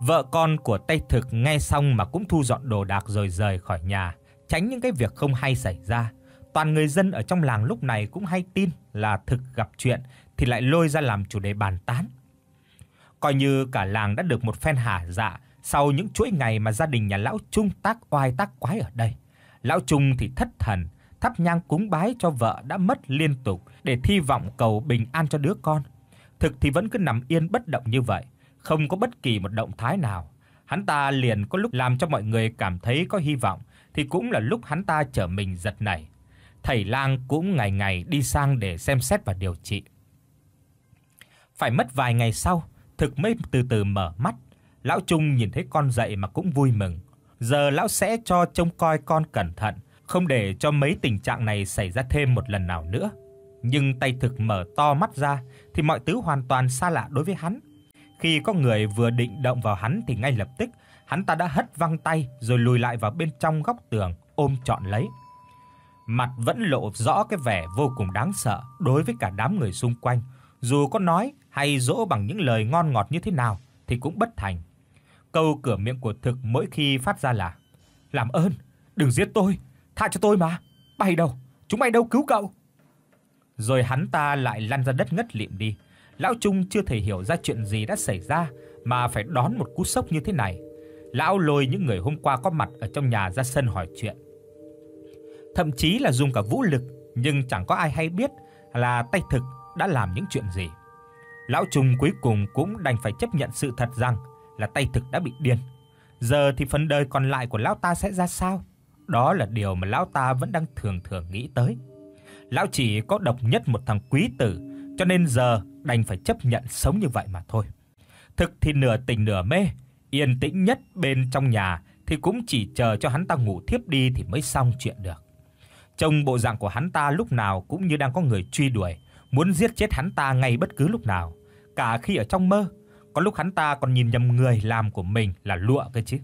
Vợ con của Tây Thực nghe xong mà cũng thu dọn đồ đạc rồi rời khỏi nhà, tránh những cái việc không hay xảy ra. Toàn người dân ở trong làng lúc này cũng hay tin là Thực gặp chuyện thì lại lôi ra làm chủ đề bàn tán. Coi như cả làng đã được một phen hả dạ sau những chuỗi ngày mà gia đình nhà lão Trung tác oai tác quái ở đây, lão Trung thì thất thần thắp nhang cúng bái cho vợ đã mất liên tục để thi vọng cầu bình an cho đứa con. Thực thì vẫn cứ nằm yên bất động như vậy, không có bất kỳ một động thái nào. Hắn ta liền có lúc làm cho mọi người cảm thấy có hy vọng thì cũng là lúc hắn ta trở mình giật nảy. Thầy lang cũng ngày ngày đi sang để xem xét và điều trị. Phải mất vài ngày sau, thực mới từ từ mở mắt. Lão Trung nhìn thấy con dậy mà cũng vui mừng. Giờ lão sẽ cho trông coi con cẩn thận, không để cho mấy tình trạng này xảy ra thêm một lần nào nữa. Nhưng tay thực mở to mắt ra thì mọi thứ hoàn toàn xa lạ đối với hắn. Khi có người vừa định động vào hắn thì ngay lập tức hắn ta đã hất văng tay rồi lùi lại vào bên trong góc tường ôm trọn lấy. Mặt vẫn lộ rõ cái vẻ vô cùng đáng sợ đối với cả đám người xung quanh, dù có nói hay dỗ bằng những lời ngon ngọt như thế nào thì cũng bất thành. Câu cửa miệng của thực mỗi khi phát ra là Làm ơn, đừng giết tôi, tha cho tôi mà. Bay đâu, chúng mày đâu cứu cậu. Rồi hắn ta lại lăn ra đất ngất lịm đi. Lão Trung chưa thể hiểu ra chuyện gì đã xảy ra mà phải đón một cú sốc như thế này. Lão lôi những người hôm qua có mặt ở trong nhà ra sân hỏi chuyện. Thậm chí là dùng cả vũ lực nhưng chẳng có ai hay biết là tay thực đã làm những chuyện gì. Lão Trung cuối cùng cũng đành phải chấp nhận sự thật rằng là tay thực đã bị điên. Giờ thì phần đời còn lại của lão ta sẽ ra sao? Đó là điều mà lão ta vẫn đang thường thường nghĩ tới. Lão chỉ có độc nhất một thằng quý tử, cho nên giờ đành phải chấp nhận sống như vậy mà thôi. Thực thì nửa tỉnh nửa mê, yên tĩnh nhất bên trong nhà thì cũng chỉ chờ cho hắn ta ngủ thiếp đi thì mới xong chuyện được. Trông bộ dạng của hắn ta lúc nào cũng như đang có người truy đuổi, muốn giết chết hắn ta ngay bất cứ lúc nào, cả khi ở trong mơ có lúc hắn ta còn nhìn nhầm người làm của mình là lụa cơ chứ.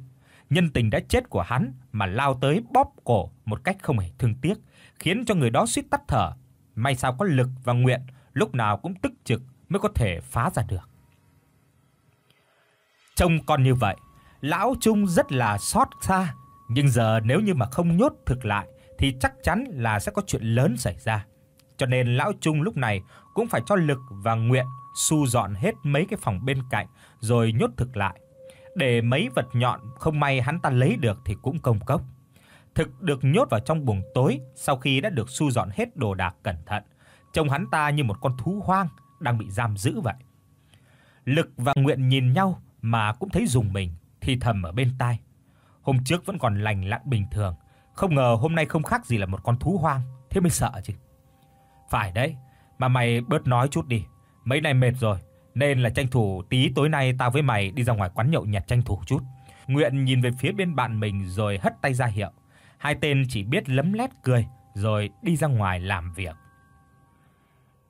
Nhân tình đã chết của hắn mà lao tới bóp cổ một cách không hề thương tiếc, khiến cho người đó suýt tắt thở. May sao có lực và nguyện, lúc nào cũng tức trực mới có thể phá ra được. Trông con như vậy, lão Trung rất là xót xa, nhưng giờ nếu như mà không nhốt thực lại thì chắc chắn là sẽ có chuyện lớn xảy ra. Cho nên lão Trung lúc này cũng phải cho lực và nguyện Su dọn hết mấy cái phòng bên cạnh rồi nhốt thực lại, để mấy vật nhọn không may hắn ta lấy được thì cũng công cốc. Thực được nhốt vào trong buồng tối sau khi đã được Su dọn hết đồ đạc cẩn thận, trông hắn ta như một con thú hoang đang bị giam giữ vậy. Lực và Nguyện nhìn nhau mà cũng thấy dùng mình, thì thầm ở bên tai. Hôm trước vẫn còn lành lặn bình thường, không ngờ hôm nay không khác gì là một con thú hoang, thế mới sợ chứ. Phải đấy, mà mày bớt nói chút đi, Mấy nay mệt rồi, nên là tranh thủ tí tối nay tao với mày đi ra ngoài quán nhậu nhẹt tranh thủ chút. Nguyện nhìn về phía bên bạn mình rồi hất tay ra hiệu. Hai tên chỉ biết lấm lét cười rồi đi ra ngoài làm việc.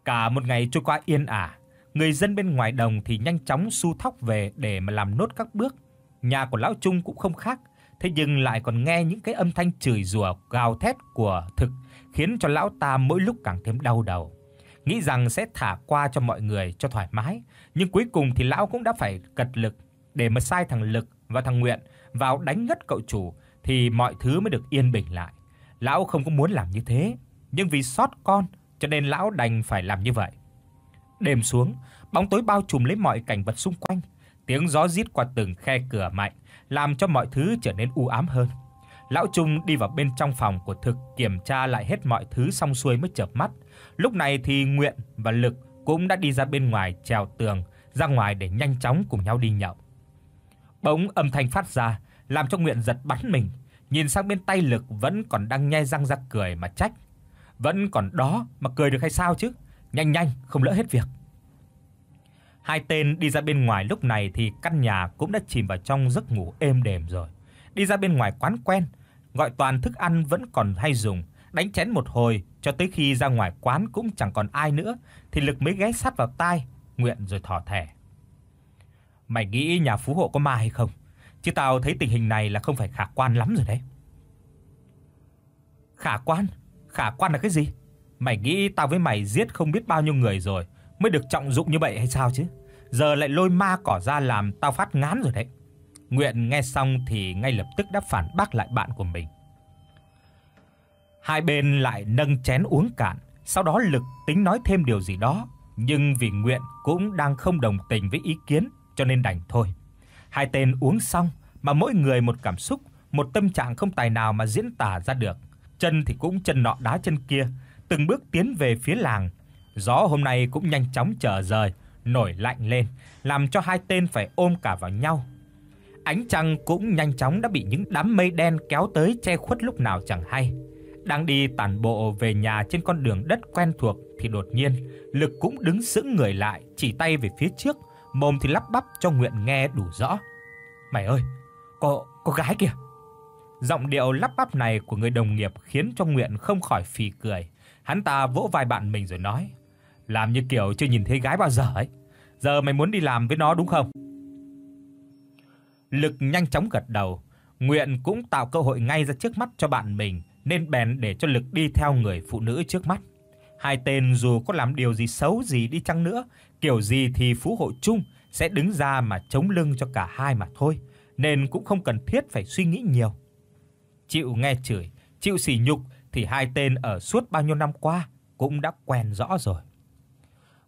Cả một ngày trôi qua yên ả, người dân bên ngoài đồng thì nhanh chóng xu thóc về để mà làm nốt các bước. Nhà của lão Trung cũng không khác, thế nhưng lại còn nghe những cái âm thanh chửi rủa, gào thét của thực khiến cho lão ta mỗi lúc càng thêm đau đầu nghĩ rằng sẽ thả qua cho mọi người cho thoải mái, nhưng cuối cùng thì lão cũng đã phải cật lực để mà sai thằng Lực và thằng Nguyện vào đánh ngất cậu chủ thì mọi thứ mới được yên bình lại. Lão không có muốn làm như thế, nhưng vì sót con cho nên lão đành phải làm như vậy. Đêm xuống, bóng tối bao trùm lấy mọi cảnh vật xung quanh, tiếng gió rít qua từng khe cửa mạnh, làm cho mọi thứ trở nên u ám hơn. Lão Trung đi vào bên trong phòng của thực kiểm tra lại hết mọi thứ xong xuôi mới chợp mắt, Lúc này thì Nguyện và Lực cũng đã đi ra bên ngoài trèo tường, ra ngoài để nhanh chóng cùng nhau đi nhậu. Bỗng âm thanh phát ra, làm cho Nguyện giật bắn mình, nhìn sang bên tay Lực vẫn còn đang nhai răng ra cười mà trách. Vẫn còn đó mà cười được hay sao chứ? Nhanh nhanh, không lỡ hết việc. Hai tên đi ra bên ngoài lúc này thì căn nhà cũng đã chìm vào trong giấc ngủ êm đềm rồi. Đi ra bên ngoài quán quen, gọi toàn thức ăn vẫn còn hay dùng, đánh chén một hồi cho tới khi ra ngoài quán cũng chẳng còn ai nữa thì Lực mới ghé sát vào tai, nguyện rồi thỏ thẻ. Mày nghĩ nhà phú hộ có ma hay không? Chứ tao thấy tình hình này là không phải khả quan lắm rồi đấy. Khả quan? Khả quan là cái gì? Mày nghĩ tao với mày giết không biết bao nhiêu người rồi mới được trọng dụng như vậy hay sao chứ? Giờ lại lôi ma cỏ ra làm tao phát ngán rồi đấy. Nguyện nghe xong thì ngay lập tức đáp phản bác lại bạn của mình. Hai bên lại nâng chén uống cạn, sau đó Lực tính nói thêm điều gì đó, nhưng vì Nguyện cũng đang không đồng tình với ý kiến cho nên đành thôi. Hai tên uống xong mà mỗi người một cảm xúc, một tâm trạng không tài nào mà diễn tả ra được. Chân thì cũng chân nọ đá chân kia, từng bước tiến về phía làng. Gió hôm nay cũng nhanh chóng trở rời, nổi lạnh lên, làm cho hai tên phải ôm cả vào nhau. Ánh trăng cũng nhanh chóng đã bị những đám mây đen kéo tới che khuất lúc nào chẳng hay. Đang đi tản bộ về nhà trên con đường đất quen thuộc thì đột nhiên, Lực cũng đứng sững người lại, chỉ tay về phía trước, mồm thì lắp bắp cho Nguyện nghe đủ rõ. "Mày ơi, có có gái kìa." Giọng điệu lắp bắp này của người đồng nghiệp khiến cho Nguyện không khỏi phì cười. Hắn ta vỗ vai bạn mình rồi nói: "Làm như kiểu chưa nhìn thấy gái bao giờ ấy. Giờ mày muốn đi làm với nó đúng không?" Lực nhanh chóng gật đầu, Nguyện cũng tạo cơ hội ngay ra trước mắt cho bạn mình nên bèn để cho Lực đi theo người phụ nữ trước mắt. Hai tên dù có làm điều gì xấu gì đi chăng nữa, kiểu gì thì phú hộ chung sẽ đứng ra mà chống lưng cho cả hai mà thôi, nên cũng không cần thiết phải suy nghĩ nhiều. Chịu nghe chửi, chịu sỉ nhục thì hai tên ở suốt bao nhiêu năm qua cũng đã quen rõ rồi.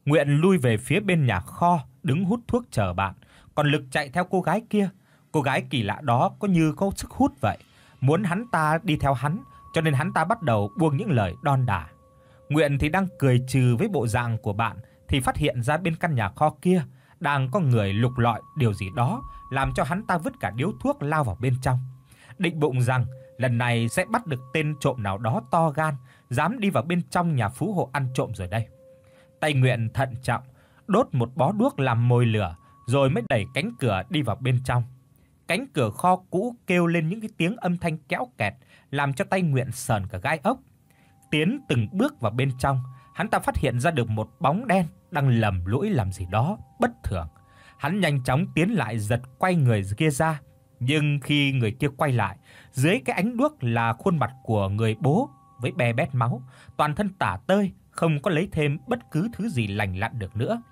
Nguyện lui về phía bên nhà kho, đứng hút thuốc chờ bạn, còn Lực chạy theo cô gái kia. Cô gái kỳ lạ đó có như có sức hút vậy, muốn hắn ta đi theo hắn cho nên hắn ta bắt đầu buông những lời đon đả. Nguyện thì đang cười trừ với bộ dạng của bạn thì phát hiện ra bên căn nhà kho kia đang có người lục lọi điều gì đó, làm cho hắn ta vứt cả điếu thuốc lao vào bên trong. Định bụng rằng lần này sẽ bắt được tên trộm nào đó to gan dám đi vào bên trong nhà phú hộ ăn trộm rồi đây. Tay Nguyện thận trọng đốt một bó đuốc làm mồi lửa rồi mới đẩy cánh cửa đi vào bên trong. Cánh cửa kho cũ kêu lên những cái tiếng âm thanh kéo kẹt làm cho tay Nguyện sờn cả gai ốc. Tiến từng bước vào bên trong, hắn ta phát hiện ra được một bóng đen đang lầm lũi làm gì đó bất thường. Hắn nhanh chóng tiến lại giật quay người kia ra, nhưng khi người kia quay lại, dưới cái ánh đuốc là khuôn mặt của người bố với bè bét máu, toàn thân tả tơi, không có lấy thêm bất cứ thứ gì lành lặn được nữa.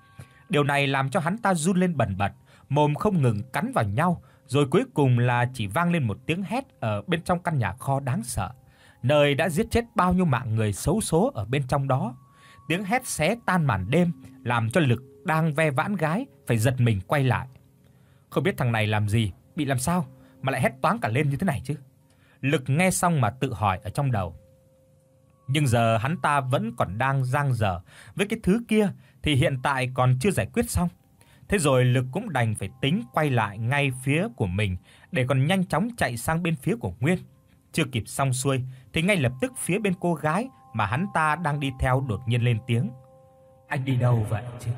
Điều này làm cho hắn ta run lên bần bật, mồm không ngừng cắn vào nhau, rồi cuối cùng là chỉ vang lên một tiếng hét ở bên trong căn nhà kho đáng sợ, nơi đã giết chết bao nhiêu mạng người xấu số ở bên trong đó. Tiếng hét xé tan màn đêm, làm cho Lực đang ve vãn gái phải giật mình quay lại. Không biết thằng này làm gì, bị làm sao mà lại hét toáng cả lên như thế này chứ. Lực nghe xong mà tự hỏi ở trong đầu. Nhưng giờ hắn ta vẫn còn đang dang dở với cái thứ kia thì hiện tại còn chưa giải quyết xong. Thế rồi Lực cũng đành phải tính quay lại ngay phía của mình để còn nhanh chóng chạy sang bên phía của Nguyên. Chưa kịp xong xuôi thì ngay lập tức phía bên cô gái mà hắn ta đang đi theo đột nhiên lên tiếng. Anh đi đâu vậy chứ?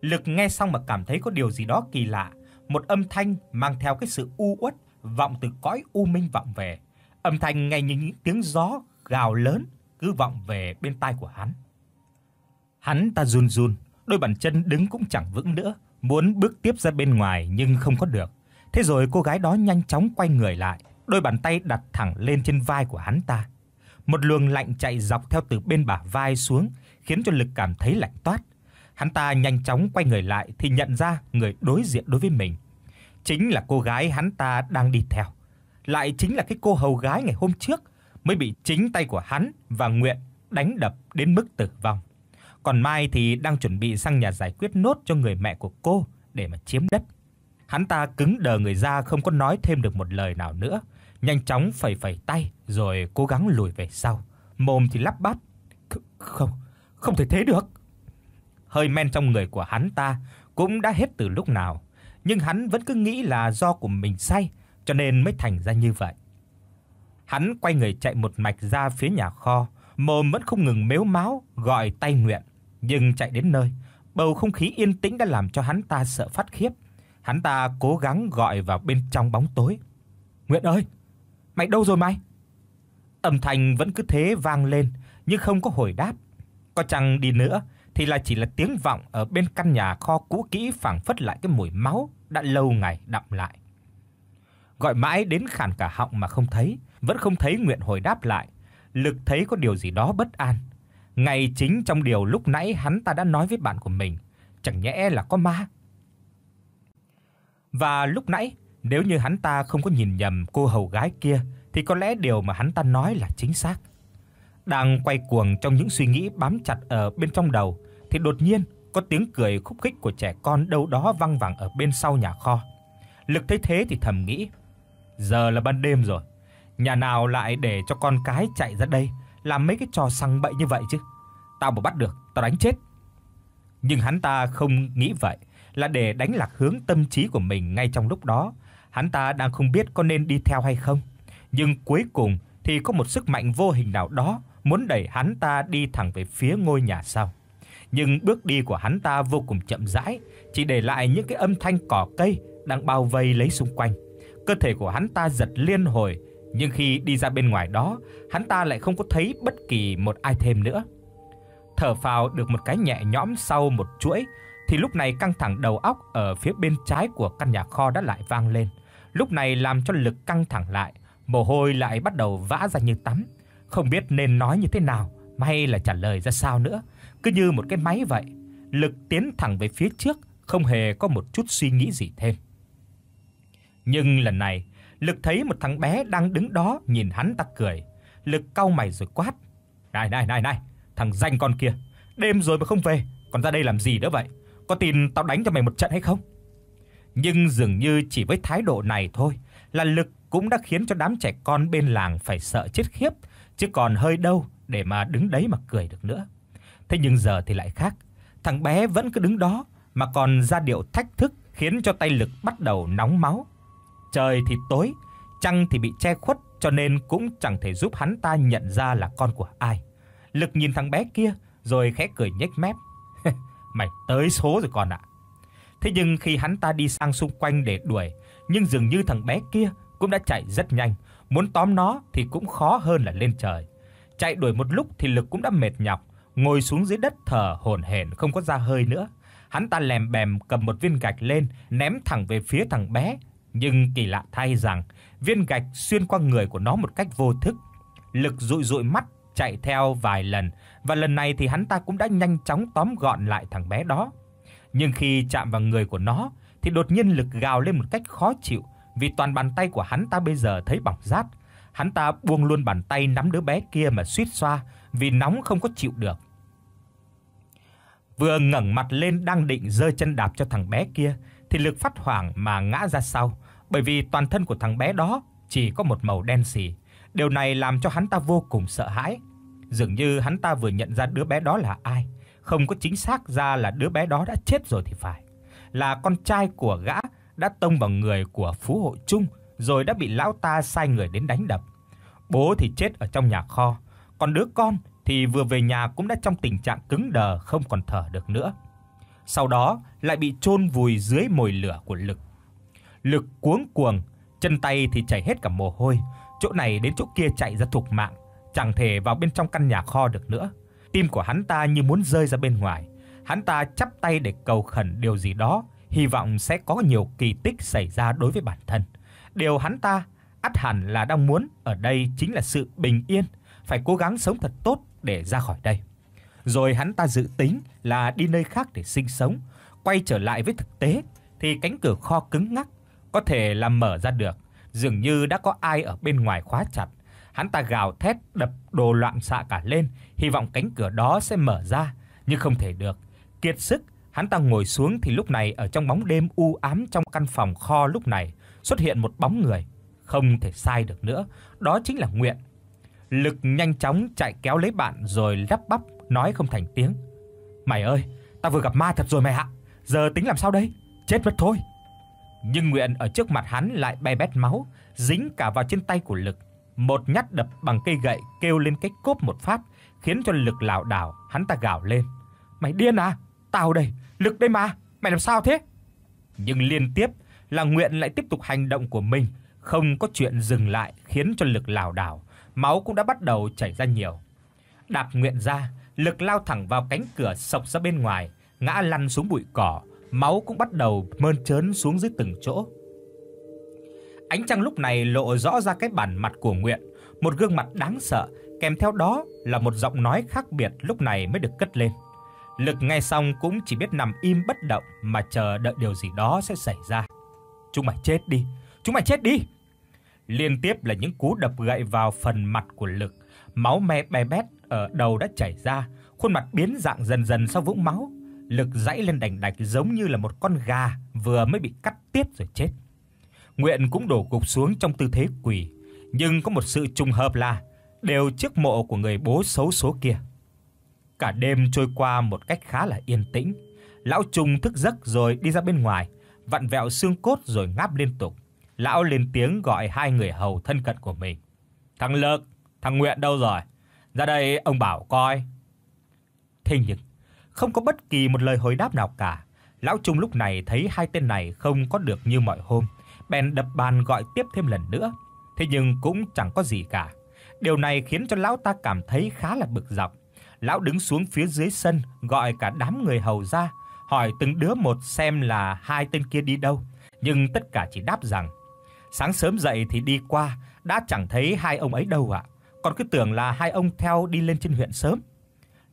Lực nghe xong mà cảm thấy có điều gì đó kỳ lạ, một âm thanh mang theo cái sự u uất vọng từ cõi u minh vọng về. Âm thanh nghe như những tiếng gió gào lớn cứ vọng về bên tai của hắn. Hắn ta run run, Đôi bàn chân đứng cũng chẳng vững nữa, muốn bước tiếp ra bên ngoài nhưng không có được. Thế rồi cô gái đó nhanh chóng quay người lại, đôi bàn tay đặt thẳng lên trên vai của hắn ta. Một luồng lạnh chạy dọc theo từ bên bả vai xuống, khiến cho lực cảm thấy lạnh toát. Hắn ta nhanh chóng quay người lại thì nhận ra người đối diện đối với mình chính là cô gái hắn ta đang đi theo, lại chính là cái cô hầu gái ngày hôm trước mới bị chính tay của hắn và Nguyện đánh đập đến mức tử vong còn Mai thì đang chuẩn bị sang nhà giải quyết nốt cho người mẹ của cô để mà chiếm đất. Hắn ta cứng đờ người ra không có nói thêm được một lời nào nữa, nhanh chóng phẩy phẩy tay rồi cố gắng lùi về sau, mồm thì lắp bắp, "Không, không thể thế được." Hơi men trong người của hắn ta cũng đã hết từ lúc nào, nhưng hắn vẫn cứ nghĩ là do của mình sai cho nên mới thành ra như vậy. Hắn quay người chạy một mạch ra phía nhà kho, mồm vẫn không ngừng mếu máo gọi tay nguyện nhưng chạy đến nơi, bầu không khí yên tĩnh đã làm cho hắn ta sợ phát khiếp. Hắn ta cố gắng gọi vào bên trong bóng tối. "Nguyệt ơi, mày đâu rồi mày?" Âm thanh vẫn cứ thế vang lên nhưng không có hồi đáp. Có chăng đi nữa thì là chỉ là tiếng vọng ở bên căn nhà kho cũ kỹ phảng phất lại cái mùi máu đã lâu ngày đọng lại. Gọi mãi đến khản cả họng mà không thấy, vẫn không thấy nguyện hồi đáp lại, lực thấy có điều gì đó bất an, ngay chính trong điều lúc nãy hắn ta đã nói với bạn của mình, chẳng nhẽ là có ma. Và lúc nãy, nếu như hắn ta không có nhìn nhầm cô hầu gái kia thì có lẽ điều mà hắn ta nói là chính xác. Đang quay cuồng trong những suy nghĩ bám chặt ở bên trong đầu thì đột nhiên có tiếng cười khúc khích của trẻ con đâu đó vang vẳng ở bên sau nhà kho. Lực thấy thế thì thầm nghĩ, giờ là ban đêm rồi, nhà nào lại để cho con cái chạy ra đây làm mấy cái trò sằng bậy như vậy chứ. Tao mà bắt được, tao đánh chết. Nhưng hắn ta không nghĩ vậy, là để đánh lạc hướng tâm trí của mình ngay trong lúc đó, hắn ta đang không biết có nên đi theo hay không. Nhưng cuối cùng thì có một sức mạnh vô hình nào đó muốn đẩy hắn ta đi thẳng về phía ngôi nhà sau. Nhưng bước đi của hắn ta vô cùng chậm rãi, chỉ để lại những cái âm thanh cỏ cây đang bao vây lấy xung quanh. Cơ thể của hắn ta giật liên hồi nhưng khi đi ra bên ngoài đó, hắn ta lại không có thấy bất kỳ một ai thêm nữa. Thở phào được một cái nhẹ nhõm sau một chuỗi, thì lúc này căng thẳng đầu óc ở phía bên trái của căn nhà kho đã lại vang lên. Lúc này làm cho lực căng thẳng lại, mồ hôi lại bắt đầu vã ra như tắm, không biết nên nói như thế nào, may là trả lời ra sao nữa, cứ như một cái máy vậy. Lực tiến thẳng về phía trước, không hề có một chút suy nghĩ gì thêm. Nhưng lần này, Lực thấy một thằng bé đang đứng đó nhìn hắn ta cười, Lực cau mày rồi quát: "Này này này này, thằng danh con kia, đêm rồi mà không về, còn ra đây làm gì nữa vậy? Có tin tao đánh cho mày một trận hay không?" Nhưng dường như chỉ với thái độ này thôi là Lực cũng đã khiến cho đám trẻ con bên làng phải sợ chết khiếp, chứ còn hơi đâu để mà đứng đấy mà cười được nữa. Thế nhưng giờ thì lại khác, thằng bé vẫn cứ đứng đó mà còn ra điệu thách thức khiến cho tay Lực bắt đầu nóng máu. Trời thì tối, trăng thì bị che khuất cho nên cũng chẳng thể giúp hắn ta nhận ra là con của ai. Lực nhìn thằng bé kia rồi khẽ cười nhếch mép. Mày tới số rồi con ạ. Thế nhưng khi hắn ta đi sang xung quanh để đuổi, nhưng dường như thằng bé kia cũng đã chạy rất nhanh, muốn tóm nó thì cũng khó hơn là lên trời. Chạy đuổi một lúc thì lực cũng đã mệt nhọc, ngồi xuống dưới đất thở hổn hển không có ra hơi nữa. Hắn ta lèm bèm cầm một viên gạch lên, ném thẳng về phía thằng bé nhưng kỳ lạ thay rằng viên gạch xuyên qua người của nó một cách vô thức. Lực dụi dụi mắt chạy theo vài lần và lần này thì hắn ta cũng đã nhanh chóng tóm gọn lại thằng bé đó. Nhưng khi chạm vào người của nó thì đột nhiên lực gào lên một cách khó chịu vì toàn bàn tay của hắn ta bây giờ thấy bỏng rát. Hắn ta buông luôn bàn tay nắm đứa bé kia mà suýt xoa vì nóng không có chịu được. Vừa ngẩng mặt lên đang định giơ chân đạp cho thằng bé kia thì lực phát hoảng mà ngã ra sau bởi vì toàn thân của thằng bé đó chỉ có một màu đen xì. Điều này làm cho hắn ta vô cùng sợ hãi. Dường như hắn ta vừa nhận ra đứa bé đó là ai, không có chính xác ra là đứa bé đó đã chết rồi thì phải. Là con trai của gã đã tông vào người của Phú Hộ Trung rồi đã bị lão ta sai người đến đánh đập. Bố thì chết ở trong nhà kho, còn đứa con thì vừa về nhà cũng đã trong tình trạng cứng đờ không còn thở được nữa. Sau đó lại bị chôn vùi dưới mồi lửa của lực lực cuống cuồng, chân tay thì chảy hết cả mồ hôi, chỗ này đến chỗ kia chạy ra thục mạng, chẳng thể vào bên trong căn nhà kho được nữa. Tim của hắn ta như muốn rơi ra bên ngoài, hắn ta chắp tay để cầu khẩn điều gì đó, hy vọng sẽ có nhiều kỳ tích xảy ra đối với bản thân. Điều hắn ta ắt hẳn là đang muốn ở đây chính là sự bình yên, phải cố gắng sống thật tốt để ra khỏi đây. Rồi hắn ta dự tính là đi nơi khác để sinh sống, quay trở lại với thực tế thì cánh cửa kho cứng ngắc có thể làm mở ra được, dường như đã có ai ở bên ngoài khóa chặt. Hắn ta gào thét đập đồ loạn xạ cả lên, hy vọng cánh cửa đó sẽ mở ra, nhưng không thể được. Kiệt sức, hắn ta ngồi xuống thì lúc này ở trong bóng đêm u ám trong căn phòng kho lúc này xuất hiện một bóng người, không thể sai được nữa, đó chính là Nguyện. Lực nhanh chóng chạy kéo lấy bạn rồi lắp bắp nói không thành tiếng. "Mày ơi, ta vừa gặp ma thật rồi mày ạ, giờ tính làm sao đây? Chết mất thôi." nhưng Nguyện ở trước mặt hắn lại be bét máu, dính cả vào trên tay của Lực. Một nhát đập bằng cây gậy kêu lên cái cốp một phát, khiến cho Lực lảo đảo, hắn ta gào lên: "Mày điên à? Tao đây, Lực đây mà, mày làm sao thế?" Nhưng liên tiếp là Nguyện lại tiếp tục hành động của mình, không có chuyện dừng lại khiến cho Lực lảo đảo, máu cũng đã bắt đầu chảy ra nhiều. Đạp Nguyện ra, Lực lao thẳng vào cánh cửa sộc ra bên ngoài, ngã lăn xuống bụi cỏ máu cũng bắt đầu mơn trớn xuống dưới từng chỗ. Ánh trăng lúc này lộ rõ ra cái bản mặt của Nguyện, một gương mặt đáng sợ, kèm theo đó là một giọng nói khác biệt lúc này mới được cất lên. Lực nghe xong cũng chỉ biết nằm im bất động mà chờ đợi điều gì đó sẽ xảy ra. Chúng mày chết đi, chúng mày chết đi. Liên tiếp là những cú đập gậy vào phần mặt của Lực, máu me be bét ở đầu đã chảy ra, khuôn mặt biến dạng dần dần sau vũng máu lực dãy lên đành đạch giống như là một con gà vừa mới bị cắt tiết rồi chết. Nguyện cũng đổ gục xuống trong tư thế quỳ, nhưng có một sự trùng hợp là đều trước mộ của người bố xấu số kia. Cả đêm trôi qua một cách khá là yên tĩnh. Lão Trung thức giấc rồi đi ra bên ngoài, vặn vẹo xương cốt rồi ngáp liên tục. Lão lên tiếng gọi hai người hầu thân cận của mình. "Thằng Lực, thằng Nguyện đâu rồi? Ra đây ông bảo coi." Thình nhưng không có bất kỳ một lời hồi đáp nào cả. Lão Trung lúc này thấy hai tên này không có được như mọi hôm, bèn đập bàn gọi tiếp thêm lần nữa, thế nhưng cũng chẳng có gì cả. Điều này khiến cho lão ta cảm thấy khá là bực dọc. Lão đứng xuống phía dưới sân gọi cả đám người hầu ra, hỏi từng đứa một xem là hai tên kia đi đâu, nhưng tất cả chỉ đáp rằng sáng sớm dậy thì đi qua, đã chẳng thấy hai ông ấy đâu ạ, còn cứ tưởng là hai ông theo đi lên trên huyện sớm.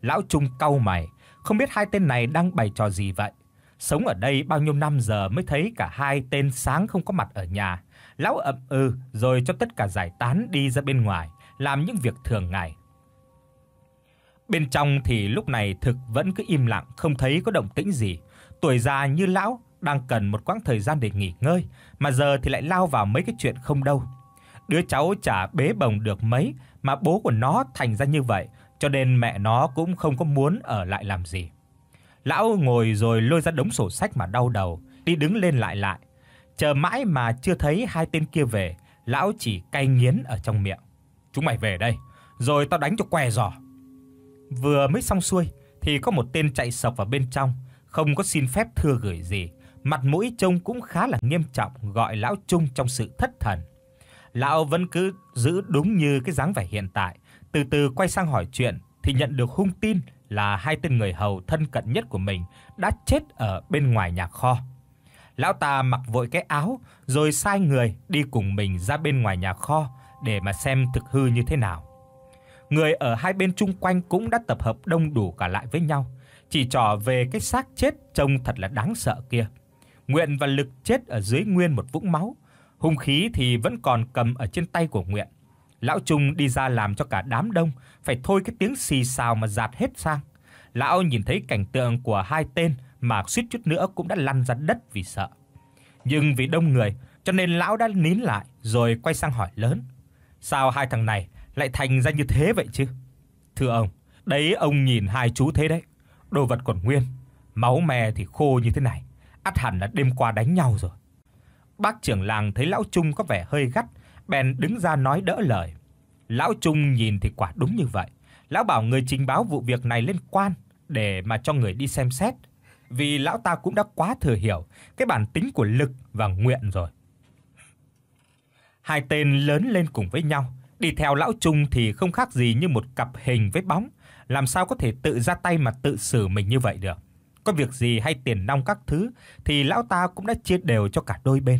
Lão Trung cau mày, không biết hai tên này đang bày trò gì vậy. Sống ở đây bao nhiêu năm giờ mới thấy cả hai tên sáng không có mặt ở nhà. Lão ậm ừ rồi cho tất cả giải tán đi ra bên ngoài làm những việc thường ngày. Bên trong thì lúc này thực vẫn cứ im lặng, không thấy có động tĩnh gì. Tuổi già như lão đang cần một quãng thời gian để nghỉ ngơi, mà giờ thì lại lao vào mấy cái chuyện không đâu. Đứa cháu chả bế bồng được mấy mà bố của nó thành ra như vậy, cho nên mẹ nó cũng không có muốn ở lại làm gì. Lão ngồi rồi lôi ra đống sổ sách mà đau đầu, đi đứng lên lại lại. Chờ mãi mà chưa thấy hai tên kia về, lão chỉ cay nghiến ở trong miệng. Chúng mày về đây, rồi tao đánh cho què giò. Vừa mới xong xuôi thì có một tên chạy sộc vào bên trong, không có xin phép thưa gửi gì, mặt mũi trông cũng khá là nghiêm trọng gọi lão Trung trong sự thất thần. Lão vẫn cứ giữ đúng như cái dáng vẻ hiện tại, từ từ quay sang hỏi chuyện thì nhận được hung tin là hai tên người hầu thân cận nhất của mình đã chết ở bên ngoài nhà kho. Lão ta mặc vội cái áo rồi sai người đi cùng mình ra bên ngoài nhà kho để mà xem thực hư như thế nào. Người ở hai bên chung quanh cũng đã tập hợp đông đủ cả lại với nhau, chỉ trỏ về cái xác chết trông thật là đáng sợ kia. Nguyện và Lực chết ở dưới nguyên một vũng máu, hung khí thì vẫn còn cầm ở trên tay của Nguyện. Lão Trung đi ra làm cho cả đám đông phải thôi cái tiếng xì xào mà dạt hết sang. Lão nhìn thấy cảnh tượng của hai tên mà suýt chút nữa cũng đã lăn ra đất vì sợ. Nhưng vì đông người cho nên lão đã nín lại rồi quay sang hỏi lớn: "Sao hai thằng này lại thành ra như thế vậy chứ?" "Thưa ông, đấy ông nhìn hai chú thế đấy, đồ vật còn nguyên, máu me thì khô như thế này, ắt hẳn là đêm qua đánh nhau rồi." Bác trưởng làng thấy lão Trung có vẻ hơi gắt bèn đứng ra nói đỡ lời. Lão Trung nhìn thì quả đúng như vậy. Lão bảo người trình báo vụ việc này lên quan để mà cho người đi xem xét, vì lão ta cũng đã quá thừa hiểu cái bản tính của lực và nguyện rồi. Hai tên lớn lên cùng với nhau, đi theo lão Trung thì không khác gì như một cặp hình với bóng, làm sao có thể tự ra tay mà tự xử mình như vậy được. Có việc gì hay tiền nong các thứ thì lão ta cũng đã chia đều cho cả đôi bên.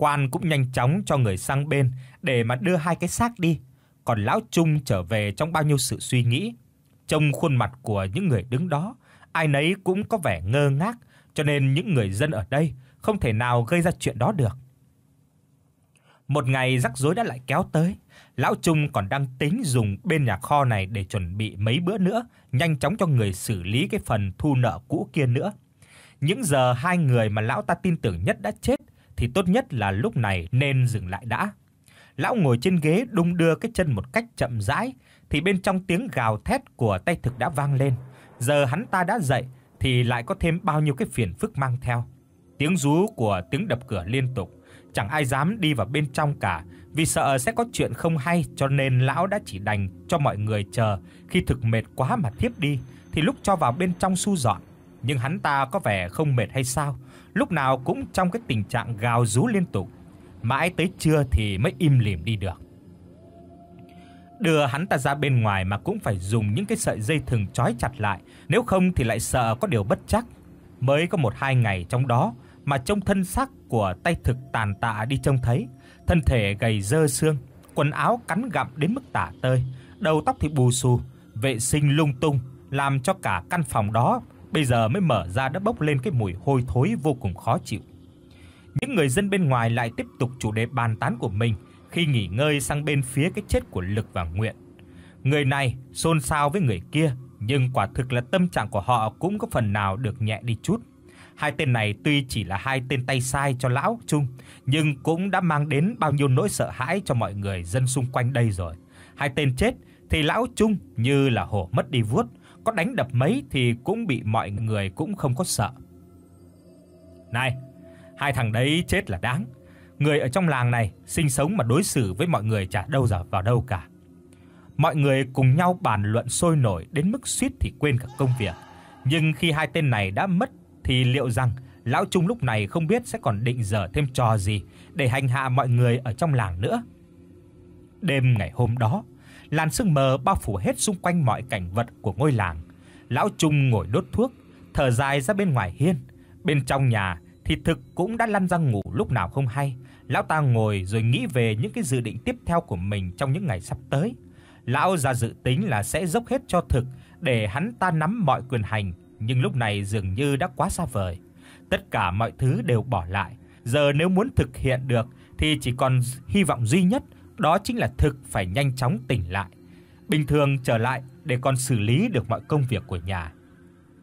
Quan cũng nhanh chóng cho người sang bên để mà đưa hai cái xác đi, còn lão Trung trở về trong bao nhiêu sự suy nghĩ. Trong khuôn mặt của những người đứng đó, ai nấy cũng có vẻ ngơ ngác, cho nên những người dân ở đây không thể nào gây ra chuyện đó được. Một ngày rắc rối đã lại kéo tới, lão Trung còn đang tính dùng bên nhà kho này để chuẩn bị mấy bữa nữa, nhanh chóng cho người xử lý cái phần thu nợ cũ kia nữa. Những giờ hai người mà lão ta tin tưởng nhất đã chết, thì tốt nhất là lúc này nên dừng lại đã. Lão ngồi trên ghế đung đưa cái chân một cách chậm rãi thì bên trong tiếng gào thét của tay thực đã vang lên. Giờ hắn ta đã dậy thì lại có thêm bao nhiêu cái phiền phức mang theo. Tiếng rú của tiếng đập cửa liên tục, chẳng ai dám đi vào bên trong cả vì sợ sẽ có chuyện không hay cho nên lão đã chỉ đành cho mọi người chờ khi thực mệt quá mà thiếp đi thì lúc cho vào bên trong su dọn. Nhưng hắn ta có vẻ không mệt hay sao, lúc nào cũng trong cái tình trạng gào rú liên tục, mãi tới trưa thì mới im lìm đi được. Đưa hắn ta ra bên ngoài mà cũng phải dùng những cái sợi dây thừng trói chặt lại, nếu không thì lại sợ có điều bất chắc. Mới có một hai ngày trong đó mà trông thân xác của tay thực tàn tạ đi trông thấy, thân thể gầy dơ xương, quần áo cắn gặm đến mức tả tơi, đầu tóc thì bù xù, vệ sinh lung tung làm cho cả căn phòng đó bây giờ mới mở ra đã bốc lên cái mùi hôi thối vô cùng khó chịu. Những người dân bên ngoài lại tiếp tục chủ đề bàn tán của mình khi nghỉ ngơi sang bên phía cái chết của Lực và Nguyện. Người này xôn xao với người kia, nhưng quả thực là tâm trạng của họ cũng có phần nào được nhẹ đi chút. Hai tên này tuy chỉ là hai tên tay sai cho lão Trung, nhưng cũng đã mang đến bao nhiêu nỗi sợ hãi cho mọi người dân xung quanh đây rồi. Hai tên chết thì lão Trung như là hổ mất đi vuốt, có đánh đập mấy thì cũng bị mọi người cũng không có sợ. Này, hai thằng đấy chết là đáng. Người ở trong làng này sinh sống mà đối xử với mọi người chả đâu giờ vào đâu cả. Mọi người cùng nhau bàn luận sôi nổi đến mức suýt thì quên cả công việc. Nhưng khi hai tên này đã mất thì liệu rằng lão Trung lúc này không biết sẽ còn định dở thêm trò gì để hành hạ mọi người ở trong làng nữa. Đêm ngày hôm đó, làn sương mờ bao phủ hết xung quanh mọi cảnh vật của ngôi làng. Lão Trung ngồi đốt thuốc, thở dài ra bên ngoài hiên. Bên trong nhà thì thực cũng đã lăn ra ngủ lúc nào không hay. Lão ta ngồi rồi nghĩ về những cái dự định tiếp theo của mình trong những ngày sắp tới. Lão ra dự tính là sẽ dốc hết cho thực để hắn ta nắm mọi quyền hành, nhưng lúc này dường như đã quá xa vời. Tất cả mọi thứ đều bỏ lại, giờ nếu muốn thực hiện được thì chỉ còn hy vọng duy nhất đó chính là thực phải nhanh chóng tỉnh lại, bình thường trở lại để còn xử lý được mọi công việc của nhà.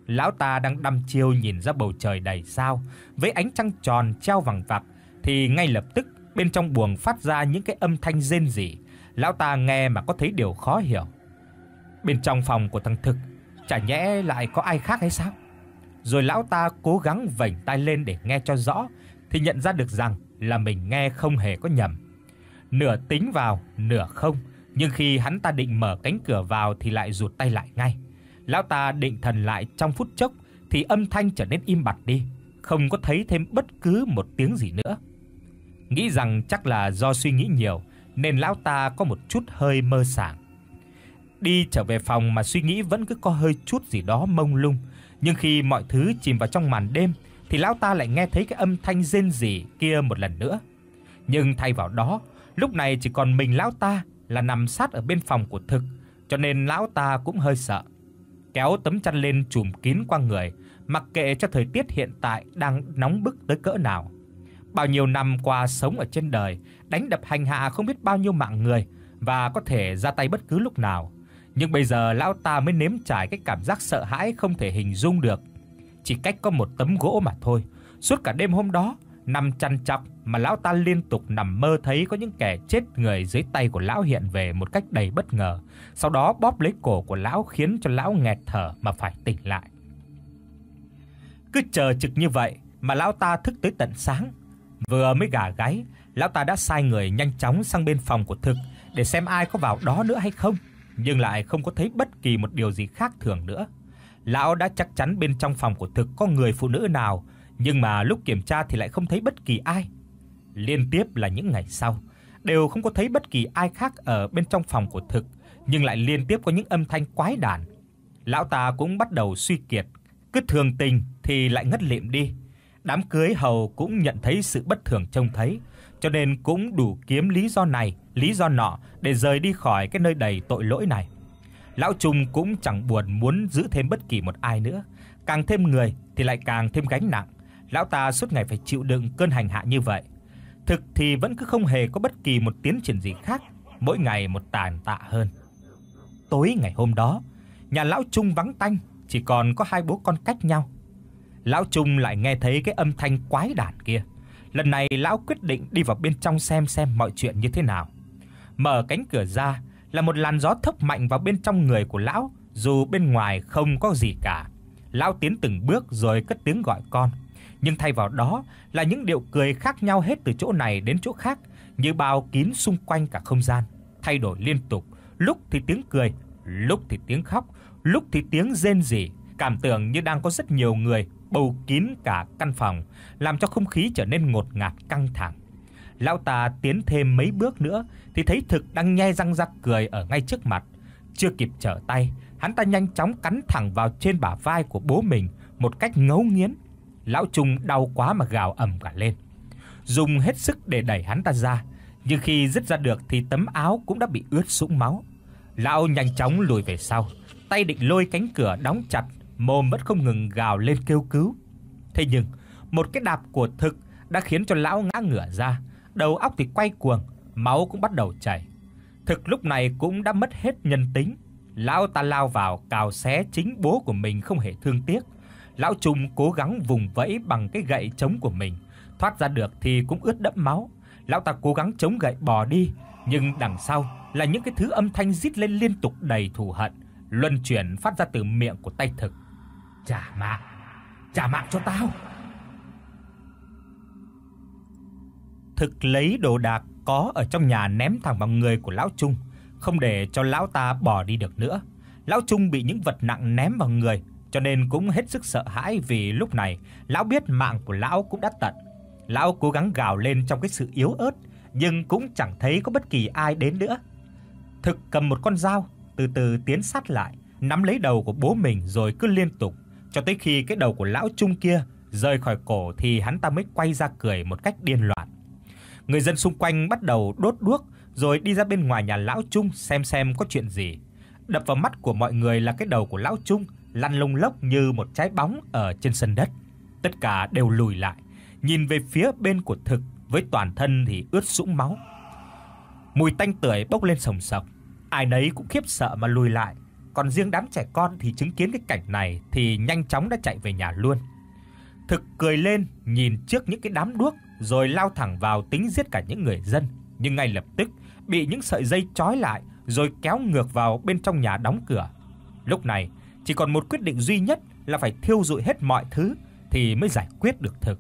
Lão ta đang đăm chiêu nhìn ra bầu trời đầy sao, với ánh trăng tròn treo vằng vặc thì ngay lập tức bên trong buồng phát ra những cái âm thanh rên rỉ, lão ta nghe mà có thấy điều khó hiểu. Bên trong phòng của thằng Thực, chả nhẽ lại có ai khác hay sao? Rồi lão ta cố gắng vểnh tai lên để nghe cho rõ thì nhận ra được rằng là mình nghe không hề có nhầm nửa tính vào, nửa không, nhưng khi hắn ta định mở cánh cửa vào thì lại rụt tay lại ngay. Lão ta định thần lại trong phút chốc thì âm thanh trở nên im bặt đi, không có thấy thêm bất cứ một tiếng gì nữa. Nghĩ rằng chắc là do suy nghĩ nhiều nên lão ta có một chút hơi mơ sảng. Đi trở về phòng mà suy nghĩ vẫn cứ có hơi chút gì đó mông lung, nhưng khi mọi thứ chìm vào trong màn đêm thì lão ta lại nghe thấy cái âm thanh rên rỉ kia một lần nữa. Nhưng thay vào đó Lúc này chỉ còn mình lão ta là nằm sát ở bên phòng của thực, cho nên lão ta cũng hơi sợ. Kéo tấm chăn lên trùm kín qua người, mặc kệ cho thời tiết hiện tại đang nóng bức tới cỡ nào. Bao nhiêu năm qua sống ở trên đời, đánh đập hành hạ không biết bao nhiêu mạng người và có thể ra tay bất cứ lúc nào. Nhưng bây giờ lão ta mới nếm trải cái cảm giác sợ hãi không thể hình dung được. Chỉ cách có một tấm gỗ mà thôi. Suốt cả đêm hôm đó, Năm chăn chọc mà lão ta liên tục nằm mơ thấy có những kẻ chết người dưới tay của lão hiện về một cách đầy bất ngờ, sau đó bóp lấy cổ của lão khiến cho lão nghẹt thở mà phải tỉnh lại. Cứ chờ trực như vậy mà lão ta thức tới tận sáng, vừa mới gà gáy, lão ta đã sai người nhanh chóng sang bên phòng của thực để xem ai có vào đó nữa hay không, nhưng lại không có thấy bất kỳ một điều gì khác thường nữa. Lão đã chắc chắn bên trong phòng của thực có người phụ nữ nào nhưng mà lúc kiểm tra thì lại không thấy bất kỳ ai. Liên tiếp là những ngày sau, đều không có thấy bất kỳ ai khác ở bên trong phòng của thực, nhưng lại liên tiếp có những âm thanh quái đản. Lão ta cũng bắt đầu suy kiệt, cứ thường tình thì lại ngất lịm đi. Đám cưới hầu cũng nhận thấy sự bất thường trông thấy, cho nên cũng đủ kiếm lý do này, lý do nọ để rời đi khỏi cái nơi đầy tội lỗi này. Lão Trung cũng chẳng buồn muốn giữ thêm bất kỳ một ai nữa, càng thêm người thì lại càng thêm gánh nặng lão ta suốt ngày phải chịu đựng cơn hành hạ như vậy. Thực thì vẫn cứ không hề có bất kỳ một tiến triển gì khác, mỗi ngày một tàn tạ hơn. Tối ngày hôm đó, nhà lão Trung vắng tanh, chỉ còn có hai bố con cách nhau. Lão Trung lại nghe thấy cái âm thanh quái đản kia. Lần này lão quyết định đi vào bên trong xem xem mọi chuyện như thế nào. Mở cánh cửa ra là một làn gió thốc mạnh vào bên trong người của lão, dù bên ngoài không có gì cả. Lão tiến từng bước rồi cất tiếng gọi con nhưng thay vào đó là những điệu cười khác nhau hết từ chỗ này đến chỗ khác, như bao kín xung quanh cả không gian, thay đổi liên tục, lúc thì tiếng cười, lúc thì tiếng khóc, lúc thì tiếng rên rỉ, cảm tưởng như đang có rất nhiều người bầu kín cả căn phòng, làm cho không khí trở nên ngột ngạt căng thẳng. Lão ta tiến thêm mấy bước nữa thì thấy thực đang nhe răng rắc cười ở ngay trước mặt. Chưa kịp trở tay, hắn ta nhanh chóng cắn thẳng vào trên bả vai của bố mình một cách ngấu nghiến, lão Trung đau quá mà gào ầm cả lên. Dùng hết sức để đẩy hắn ta ra, nhưng khi dứt ra được thì tấm áo cũng đã bị ướt sũng máu. Lão nhanh chóng lùi về sau, tay định lôi cánh cửa đóng chặt, mồm vẫn không ngừng gào lên kêu cứu. Thế nhưng, một cái đạp của thực đã khiến cho lão ngã ngửa ra, đầu óc thì quay cuồng, máu cũng bắt đầu chảy. Thực lúc này cũng đã mất hết nhân tính, lão ta lao vào cào xé chính bố của mình không hề thương tiếc. Lão Trung cố gắng vùng vẫy bằng cái gậy chống của mình, thoát ra được thì cũng ướt đẫm máu. Lão ta cố gắng chống gậy bò đi, nhưng đằng sau là những cái thứ âm thanh rít lên liên tục đầy thù hận, luân chuyển phát ra từ miệng của tay thực. "Trả mạng, trả mạng cho tao." Thực lấy đồ đạc có ở trong nhà ném thẳng vào người của lão Trung, không để cho lão ta bỏ đi được nữa. Lão Trung bị những vật nặng ném vào người, cho nên cũng hết sức sợ hãi vì lúc này lão biết mạng của lão cũng đã tận. Lão cố gắng gào lên trong cái sự yếu ớt nhưng cũng chẳng thấy có bất kỳ ai đến nữa. Thực cầm một con dao, từ từ tiến sát lại, nắm lấy đầu của bố mình rồi cứ liên tục cho tới khi cái đầu của lão trung kia rời khỏi cổ thì hắn ta mới quay ra cười một cách điên loạn. Người dân xung quanh bắt đầu đốt đuốc rồi đi ra bên ngoài nhà lão Trung xem xem có chuyện gì. Đập vào mắt của mọi người là cái đầu của lão Trung lăn lông lốc như một trái bóng ở trên sân đất. Tất cả đều lùi lại, nhìn về phía bên của thực với toàn thân thì ướt sũng máu. Mùi tanh tưởi bốc lên sồng sọc, ai nấy cũng khiếp sợ mà lùi lại, còn riêng đám trẻ con thì chứng kiến cái cảnh này thì nhanh chóng đã chạy về nhà luôn. Thực cười lên, nhìn trước những cái đám đuốc rồi lao thẳng vào tính giết cả những người dân, nhưng ngay lập tức bị những sợi dây trói lại rồi kéo ngược vào bên trong nhà đóng cửa. Lúc này, chỉ còn một quyết định duy nhất là phải thiêu rụi hết mọi thứ thì mới giải quyết được thực.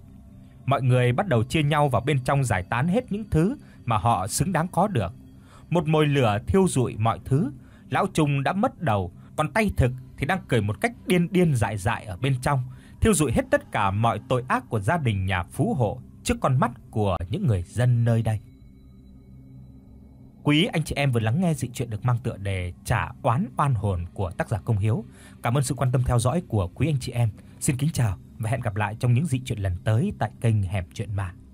Mọi người bắt đầu chia nhau vào bên trong giải tán hết những thứ mà họ xứng đáng có được. Một mồi lửa thiêu rụi mọi thứ, lão Trung đã mất đầu, còn tay thực thì đang cười một cách điên điên dại dại ở bên trong, thiêu rụi hết tất cả mọi tội ác của gia đình nhà phú hộ trước con mắt của những người dân nơi đây. Quý anh chị em vừa lắng nghe dị truyện được mang tựa đề Trả oán oan hồn của tác giả Công Hiếu. Cảm ơn sự quan tâm theo dõi của quý anh chị em. Xin kính chào và hẹn gặp lại trong những dị chuyện lần tới tại kênh Hẻm Chuyện Ma.